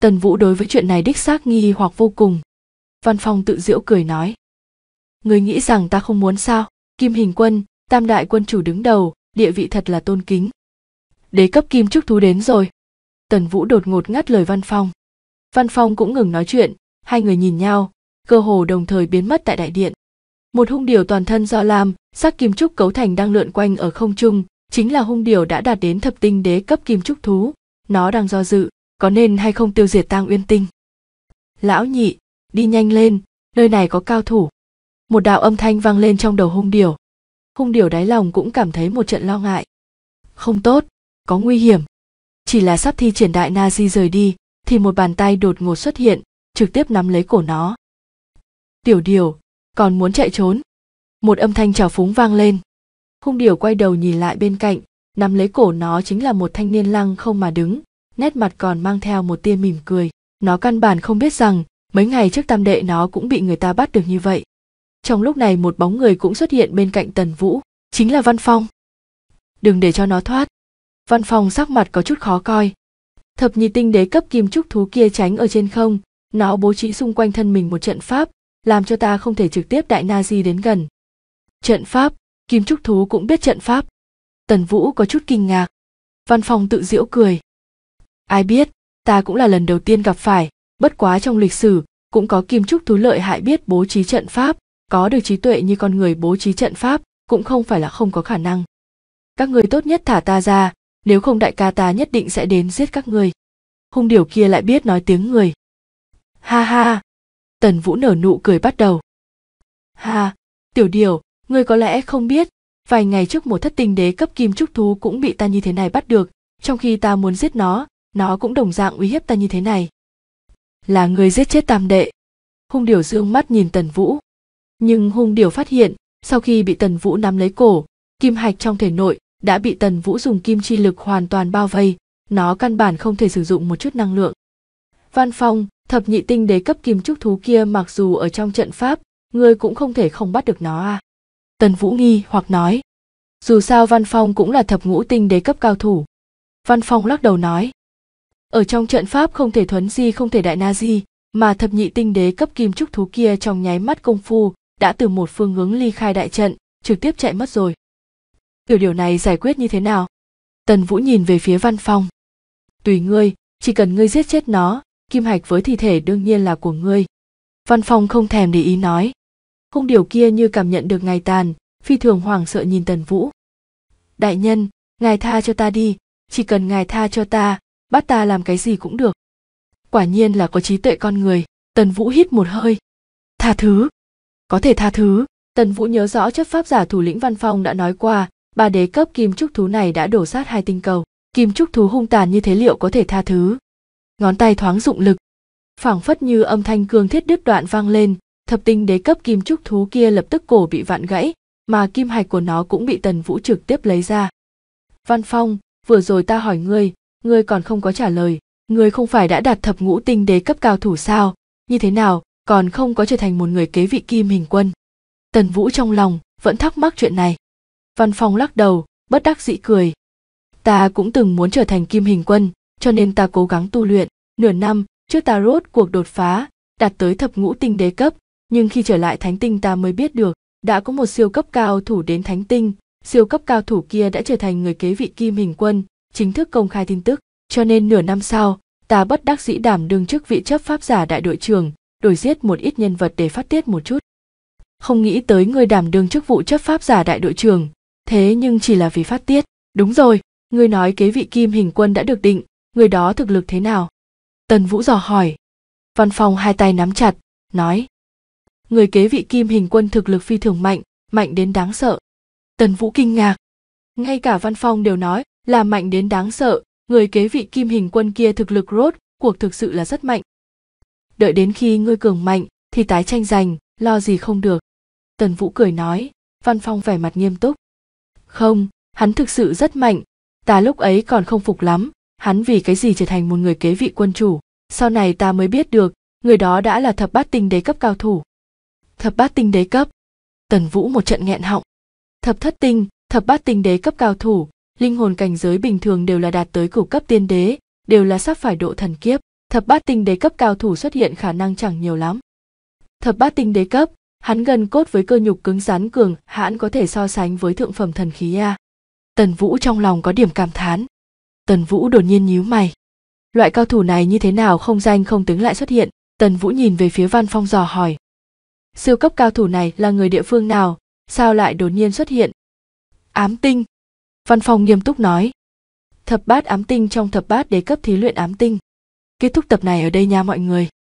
tần vũ đối với chuyện này đích xác nghi hoặc vô cùng văn phong tự giễu cười nói ngươi nghĩ rằng ta không muốn sao kim hình quân tam đại quân chủ đứng đầu địa vị thật là tôn kính đế cấp kim trúc thú đến rồi tần vũ đột ngột ngắt lời văn phong văn phong cũng ngừng nói chuyện hai người nhìn nhau cơ hồ đồng thời biến mất tại đại điện một hung điểu toàn thân do lam sắc kim trúc cấu thành đang lượn quanh ở không trung chính là hung điểu đã đạt đến thập tinh đế cấp kim trúc thú nó đang do dự có nên hay không tiêu diệt tang uyên tinh lão nhị đi nhanh lên nơi này có cao thủ một đạo âm thanh vang lên trong đầu hung điểu hung điểu đáy lòng cũng cảm thấy một trận lo ngại không tốt có nguy hiểm chỉ là sắp thi triển đại na di rời đi thì một bàn tay đột ngột xuất hiện trực tiếp nắm lấy cổ nó tiểu điểu còn muốn chạy trốn một âm thanh trào phúng vang lên hung điểu quay đầu nhìn lại bên cạnh nắm lấy cổ nó chính là một thanh niên lăng không mà đứng nét mặt còn mang theo một tia mỉm cười nó căn bản không biết rằng mấy ngày trước tam đệ nó cũng bị người ta bắt được như vậy trong lúc này một bóng người cũng xuất hiện bên cạnh tần vũ chính là văn phong đừng để cho nó thoát văn phong sắc mặt có chút khó coi thập nhị tinh đế cấp kim trúc thú kia tránh ở trên không nó bố trí xung quanh thân mình một trận pháp làm cho ta không thể trực tiếp đại na di đến gần trận pháp kim trúc thú cũng biết trận pháp tần vũ có chút kinh ngạc văn phòng tự diễu cười ai biết ta cũng là lần đầu tiên gặp phải bất quá trong lịch sử cũng có kim trúc thú lợi hại biết bố trí trận pháp có được trí tuệ như con người bố trí trận pháp cũng không phải là không có khả năng các người tốt nhất thả ta ra nếu không đại ca ta nhất định sẽ đến giết các người hung điểu kia lại biết nói tiếng người ha ha Tần Vũ nở nụ cười bắt đầu. Ha, tiểu điều, ngươi có lẽ không biết, vài ngày trước một thất tinh đế cấp kim trúc thú cũng bị ta như thế này bắt được, trong khi ta muốn giết nó, nó cũng đồng dạng uy hiếp ta như thế này. Là ngươi giết chết tam đệ. Hung điểu dương mắt nhìn Tần Vũ. Nhưng hung điểu phát hiện, sau khi bị Tần Vũ nắm lấy cổ, kim hạch trong thể nội đã bị Tần Vũ dùng kim chi lực hoàn toàn bao vây, nó căn bản không thể sử dụng một chút năng lượng. Văn Phong, thập nhị tinh đế cấp kim trúc thú kia mặc dù ở trong trận pháp ngươi cũng không thể không bắt được nó à tần vũ nghi hoặc nói dù sao văn phong cũng là thập ngũ tinh đế cấp cao thủ văn phong lắc đầu nói ở trong trận pháp không thể thuấn di không thể đại na di mà thập nhị tinh đế cấp kim trúc thú kia trong nháy mắt công phu đã từ một phương hướng ly khai đại trận trực tiếp chạy mất rồi tiểu điều này giải quyết như thế nào tần vũ nhìn về phía văn phong tùy ngươi chỉ cần ngươi giết chết nó kim hạch với thi thể đương nhiên là của ngươi văn Phòng không thèm để ý nói hung điều kia như cảm nhận được ngài tàn phi thường hoảng sợ nhìn tần vũ đại nhân ngài tha cho ta đi chỉ cần ngài tha cho ta bắt ta làm cái gì cũng được quả nhiên là có trí tuệ con người tần vũ hít một hơi tha thứ có thể tha thứ tần vũ nhớ rõ chấp pháp giả thủ lĩnh văn Phòng đã nói qua ba đế cấp kim trúc thú này đã đổ sát hai tinh cầu kim trúc thú hung tàn như thế liệu có thể tha thứ ngón tay thoáng dụng lực phảng phất như âm thanh cương thiết đứt đoạn vang lên thập tinh đế cấp kim trúc thú kia lập tức cổ bị vạn gãy mà kim hạch của nó cũng bị tần vũ trực tiếp lấy ra văn phong vừa rồi ta hỏi ngươi ngươi còn không có trả lời ngươi không phải đã đạt thập ngũ tinh đế cấp cao thủ sao như thế nào còn không có trở thành một người kế vị kim hình quân tần vũ trong lòng vẫn thắc mắc chuyện này văn phong lắc đầu bất đắc dĩ cười ta cũng từng muốn trở thành kim hình quân cho nên ta cố gắng tu luyện nửa năm trước ta rốt cuộc đột phá đạt tới thập ngũ tinh đế cấp nhưng khi trở lại thánh tinh ta mới biết được đã có một siêu cấp cao thủ đến thánh tinh siêu cấp cao thủ kia đã trở thành người kế vị kim hình quân chính thức công khai tin tức cho nên nửa năm sau ta bất đắc dĩ đảm đương chức vị chấp pháp giả đại đội trưởng đổi giết một ít nhân vật để phát tiết một chút không nghĩ tới người đảm đương chức vụ chấp pháp giả đại đội trưởng thế nhưng chỉ là vì phát tiết đúng rồi người nói kế vị kim hình quân đã được định người đó thực lực thế nào tần vũ dò hỏi văn Phong hai tay nắm chặt nói người kế vị kim hình quân thực lực phi thường mạnh mạnh đến đáng sợ tần vũ kinh ngạc ngay cả văn Phong đều nói là mạnh đến đáng sợ người kế vị kim hình quân kia thực lực rốt cuộc thực sự là rất mạnh đợi đến khi ngươi cường mạnh thì tái tranh giành lo gì không được tần vũ cười nói văn phong vẻ mặt nghiêm túc không hắn thực sự rất mạnh ta lúc ấy còn không phục lắm hắn vì cái gì trở thành một người kế vị quân chủ sau này ta mới biết được người đó đã là thập bát tinh đế cấp cao thủ thập bát tinh đế cấp tần vũ một trận nghẹn họng thập thất tinh thập bát tinh đế cấp cao thủ linh hồn cảnh giới bình thường đều là đạt tới cửu cấp tiên đế đều là sắp phải độ thần kiếp thập bát tinh đế cấp cao thủ xuất hiện khả năng chẳng nhiều lắm thập bát tinh đế cấp hắn gần cốt với cơ nhục cứng rắn cường hãn có thể so sánh với thượng phẩm thần khí a tần vũ trong lòng có điểm cảm thán tần vũ đột nhiên nhíu mày loại cao thủ này như thế nào không danh không tiếng lại xuất hiện tần vũ nhìn về phía văn phong dò hỏi siêu cấp cao thủ này là người địa phương nào sao lại đột nhiên xuất hiện ám tinh văn phong nghiêm túc nói thập bát ám tinh trong thập bát đế cấp thí luyện ám tinh kết thúc tập này ở đây nha mọi người